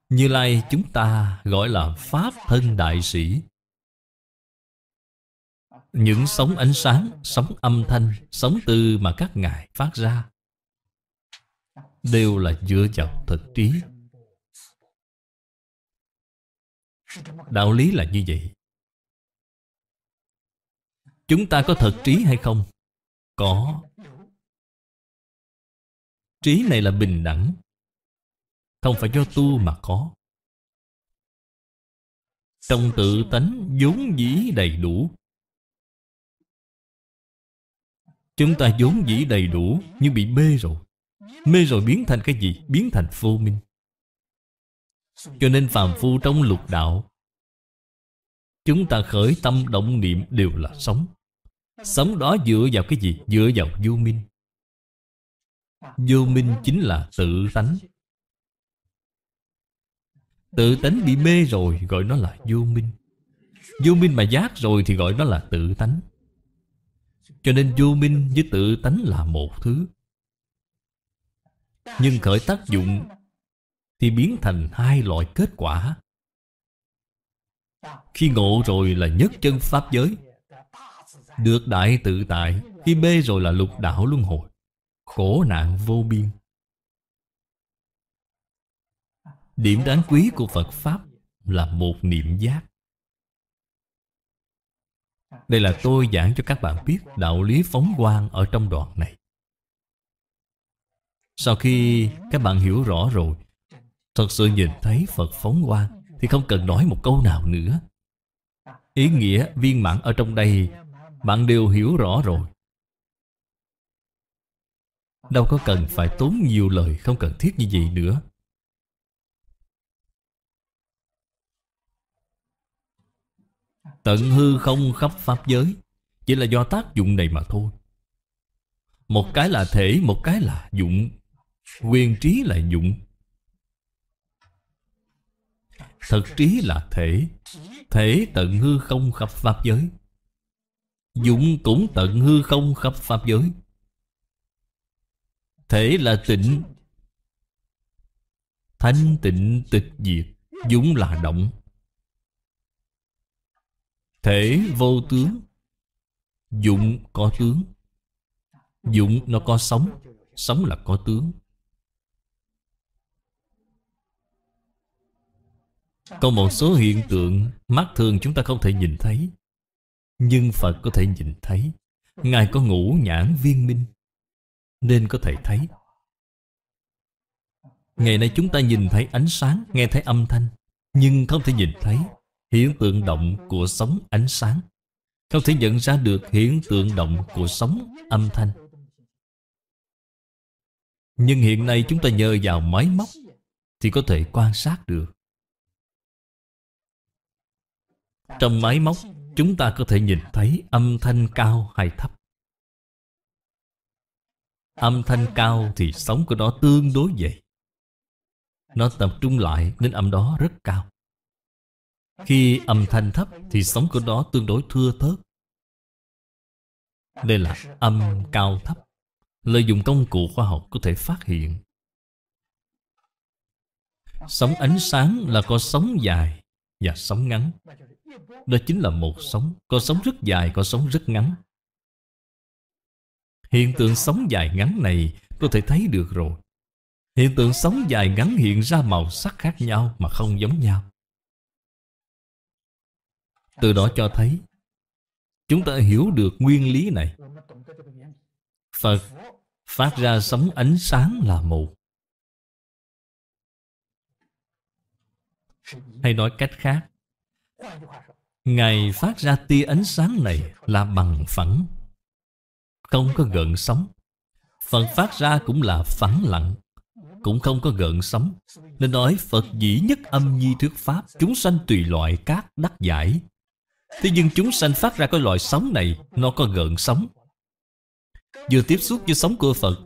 Như Lai chúng ta gọi là Pháp Thân Đại Sĩ những sóng ánh sáng, sóng âm thanh, sóng tư mà các ngài phát ra đều là dựa vào thực trí. Đạo lý là như vậy. Chúng ta có thực trí hay không? Có. Trí này là bình đẳng. Không phải do tu mà có. Trong tự tánh vốn dĩ đầy đủ Chúng ta vốn dĩ đầy đủ Nhưng bị mê rồi Mê rồi biến thành cái gì? Biến thành vô minh Cho nên phàm phu trong lục đạo Chúng ta khởi tâm động niệm đều là sống Sống đó dựa vào cái gì? Dựa vào vô minh Vô minh chính là tự tánh Tự tánh bị mê rồi gọi nó là vô minh Vô minh mà giác rồi thì gọi nó là tự tánh cho nên vô minh với tự tánh là một thứ Nhưng khởi tác dụng Thì biến thành hai loại kết quả Khi ngộ rồi là nhất chân Pháp giới Được đại tự tại Khi mê rồi là lục đạo luân hồi Khổ nạn vô biên Điểm đáng quý của Phật Pháp là một niệm giác đây là tôi giảng cho các bạn biết đạo lý phóng quang ở trong đoạn này. Sau khi các bạn hiểu rõ rồi, thật sự nhìn thấy Phật phóng quang thì không cần nói một câu nào nữa. Ý nghĩa viên mãn ở trong đây bạn đều hiểu rõ rồi. Đâu có cần phải tốn nhiều lời không cần thiết như vậy nữa. Tận hư không khắp pháp giới Chỉ là do tác dụng này mà thôi Một cái là thể Một cái là dụng Quyền trí là dụng Thật trí là thể Thể tận hư không khắp pháp giới Dụng cũng tận hư không khắp pháp giới Thể là tịnh Thanh tịnh tịch diệt Dũng là động Thể vô tướng Dụng có tướng Dụng nó có sống Sống là có tướng Có một số hiện tượng Mắt thường chúng ta không thể nhìn thấy Nhưng Phật có thể nhìn thấy Ngài có ngũ nhãn viên minh Nên có thể thấy Ngày nay chúng ta nhìn thấy ánh sáng Nghe thấy âm thanh Nhưng không thể nhìn thấy hiện tượng động của sóng ánh sáng không thể nhận ra được hiện tượng động của sóng âm thanh nhưng hiện nay chúng ta nhờ vào máy móc thì có thể quan sát được trong máy móc chúng ta có thể nhìn thấy âm thanh cao hay thấp âm thanh cao thì sóng của nó tương đối dày, nó tập trung lại nên âm đó rất cao khi âm thanh thấp thì sóng của nó tương đối thưa thớt. Đây là âm cao thấp. Lợi dụng công cụ khoa học có thể phát hiện. Sóng ánh sáng là có sóng dài và sóng ngắn. Đó chính là một sóng. Có sóng rất dài, có sóng rất ngắn. Hiện tượng sóng dài ngắn này có thể thấy được rồi. Hiện tượng sóng dài ngắn hiện ra màu sắc khác nhau mà không giống nhau. Từ đó cho thấy Chúng ta hiểu được nguyên lý này Phật phát ra sóng ánh sáng là một Hay nói cách khác Ngài phát ra tia ánh sáng này là bằng phẳng Không có gợn sóng Phật phát ra cũng là phẳng lặng Cũng không có gợn sóng Nên nói Phật dĩ nhất âm nhi thuyết pháp Chúng sanh tùy loại các đắc giải Thế nhưng chúng sanh phát ra cái loại sóng này Nó có gợn sóng Vừa tiếp xúc với sóng của Phật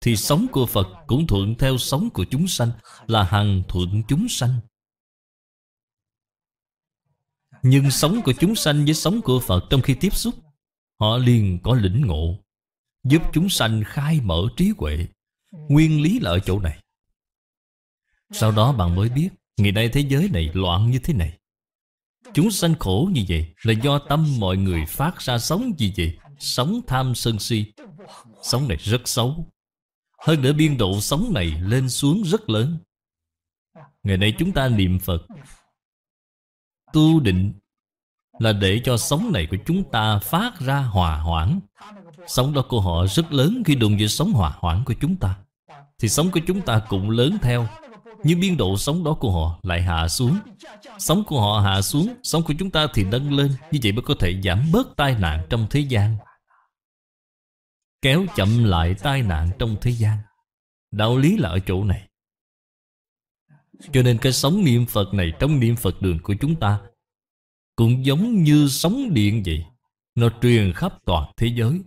Thì sóng của Phật cũng thuận theo sóng của chúng sanh Là hằng thuận chúng sanh Nhưng sóng của chúng sanh với sóng của Phật trong khi tiếp xúc Họ liền có lĩnh ngộ Giúp chúng sanh khai mở trí huệ Nguyên lý là ở chỗ này Sau đó bạn mới biết Ngày nay thế giới này loạn như thế này Chúng sanh khổ như vậy Là do tâm mọi người phát ra sống như vậy Sống tham sân si Sống này rất xấu Hơn nữa biên độ sống này lên xuống rất lớn Ngày nay chúng ta niệm Phật Tu định Là để cho sống này của chúng ta phát ra hòa hoãn Sống đó của họ rất lớn khi đụng với sống hòa hoãn của chúng ta Thì sống của chúng ta cũng lớn theo nhưng biên độ sống đó của họ lại hạ xuống sống của họ hạ xuống sống của chúng ta thì nâng lên Như vậy mới có thể giảm bớt tai nạn trong thế gian Kéo chậm lại tai nạn trong thế gian Đạo lý là ở chỗ này Cho nên cái sống niệm Phật này Trong niệm Phật đường của chúng ta Cũng giống như sóng điện vậy Nó truyền khắp toàn thế giới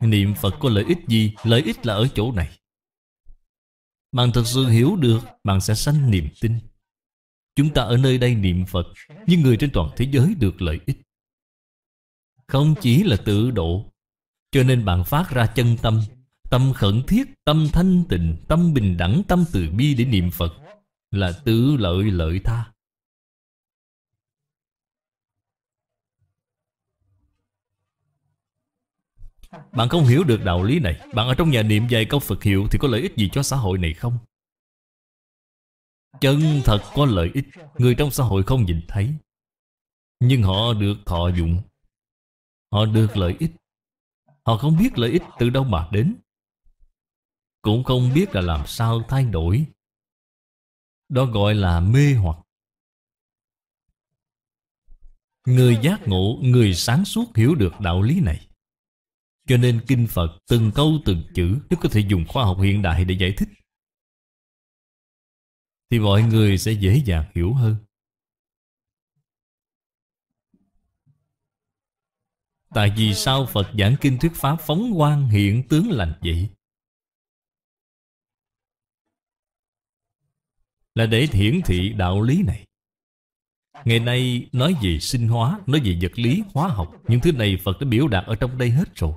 Niệm Phật có lợi ích gì? Lợi ích là ở chỗ này bạn thật sự hiểu được Bạn sẽ sanh niềm tin Chúng ta ở nơi đây niệm Phật Nhưng người trên toàn thế giới được lợi ích Không chỉ là tự độ Cho nên bạn phát ra chân tâm Tâm khẩn thiết, tâm thanh tịnh Tâm bình đẳng, tâm từ bi để niệm Phật Là tự lợi lợi tha Bạn không hiểu được đạo lý này Bạn ở trong nhà niệm vài câu Phật hiệu Thì có lợi ích gì cho xã hội này không? Chân thật có lợi ích Người trong xã hội không nhìn thấy Nhưng họ được thọ dụng Họ được lợi ích Họ không biết lợi ích từ đâu mà đến Cũng không biết là làm sao thay đổi Đó gọi là mê hoặc Người giác ngộ, người sáng suốt hiểu được đạo lý này cho nên Kinh Phật từng câu từng chữ Nếu có thể dùng khoa học hiện đại để giải thích Thì mọi người sẽ dễ dàng hiểu hơn Tại vì sao Phật giảng kinh thuyết pháp phóng quang hiện tướng lành vậy? Là để hiển thị đạo lý này Ngày nay nói về sinh hóa, nói về vật lý, hóa học Những thứ này Phật đã biểu đạt ở trong đây hết rồi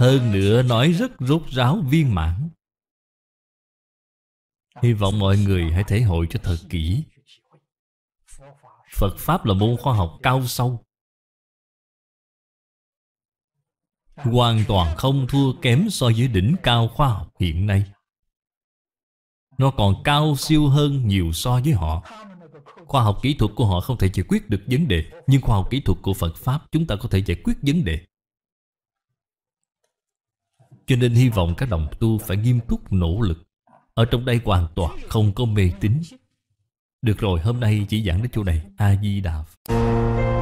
hơn nữa nói rất rốt ráo viên mãn Hy vọng mọi người hãy thể hội cho thật kỹ Phật Pháp là môn khoa học cao sâu Hoàn toàn không thua kém so với đỉnh cao khoa học hiện nay Nó còn cao siêu hơn nhiều so với họ Khoa học kỹ thuật của họ không thể giải quyết được vấn đề Nhưng khoa học kỹ thuật của Phật Pháp chúng ta có thể giải quyết vấn đề cho nên hy vọng các đồng tu phải nghiêm túc nỗ lực Ở trong đây hoàn toàn không có mê tín Được rồi hôm nay chỉ giảng đến chỗ này A-di-đà Phật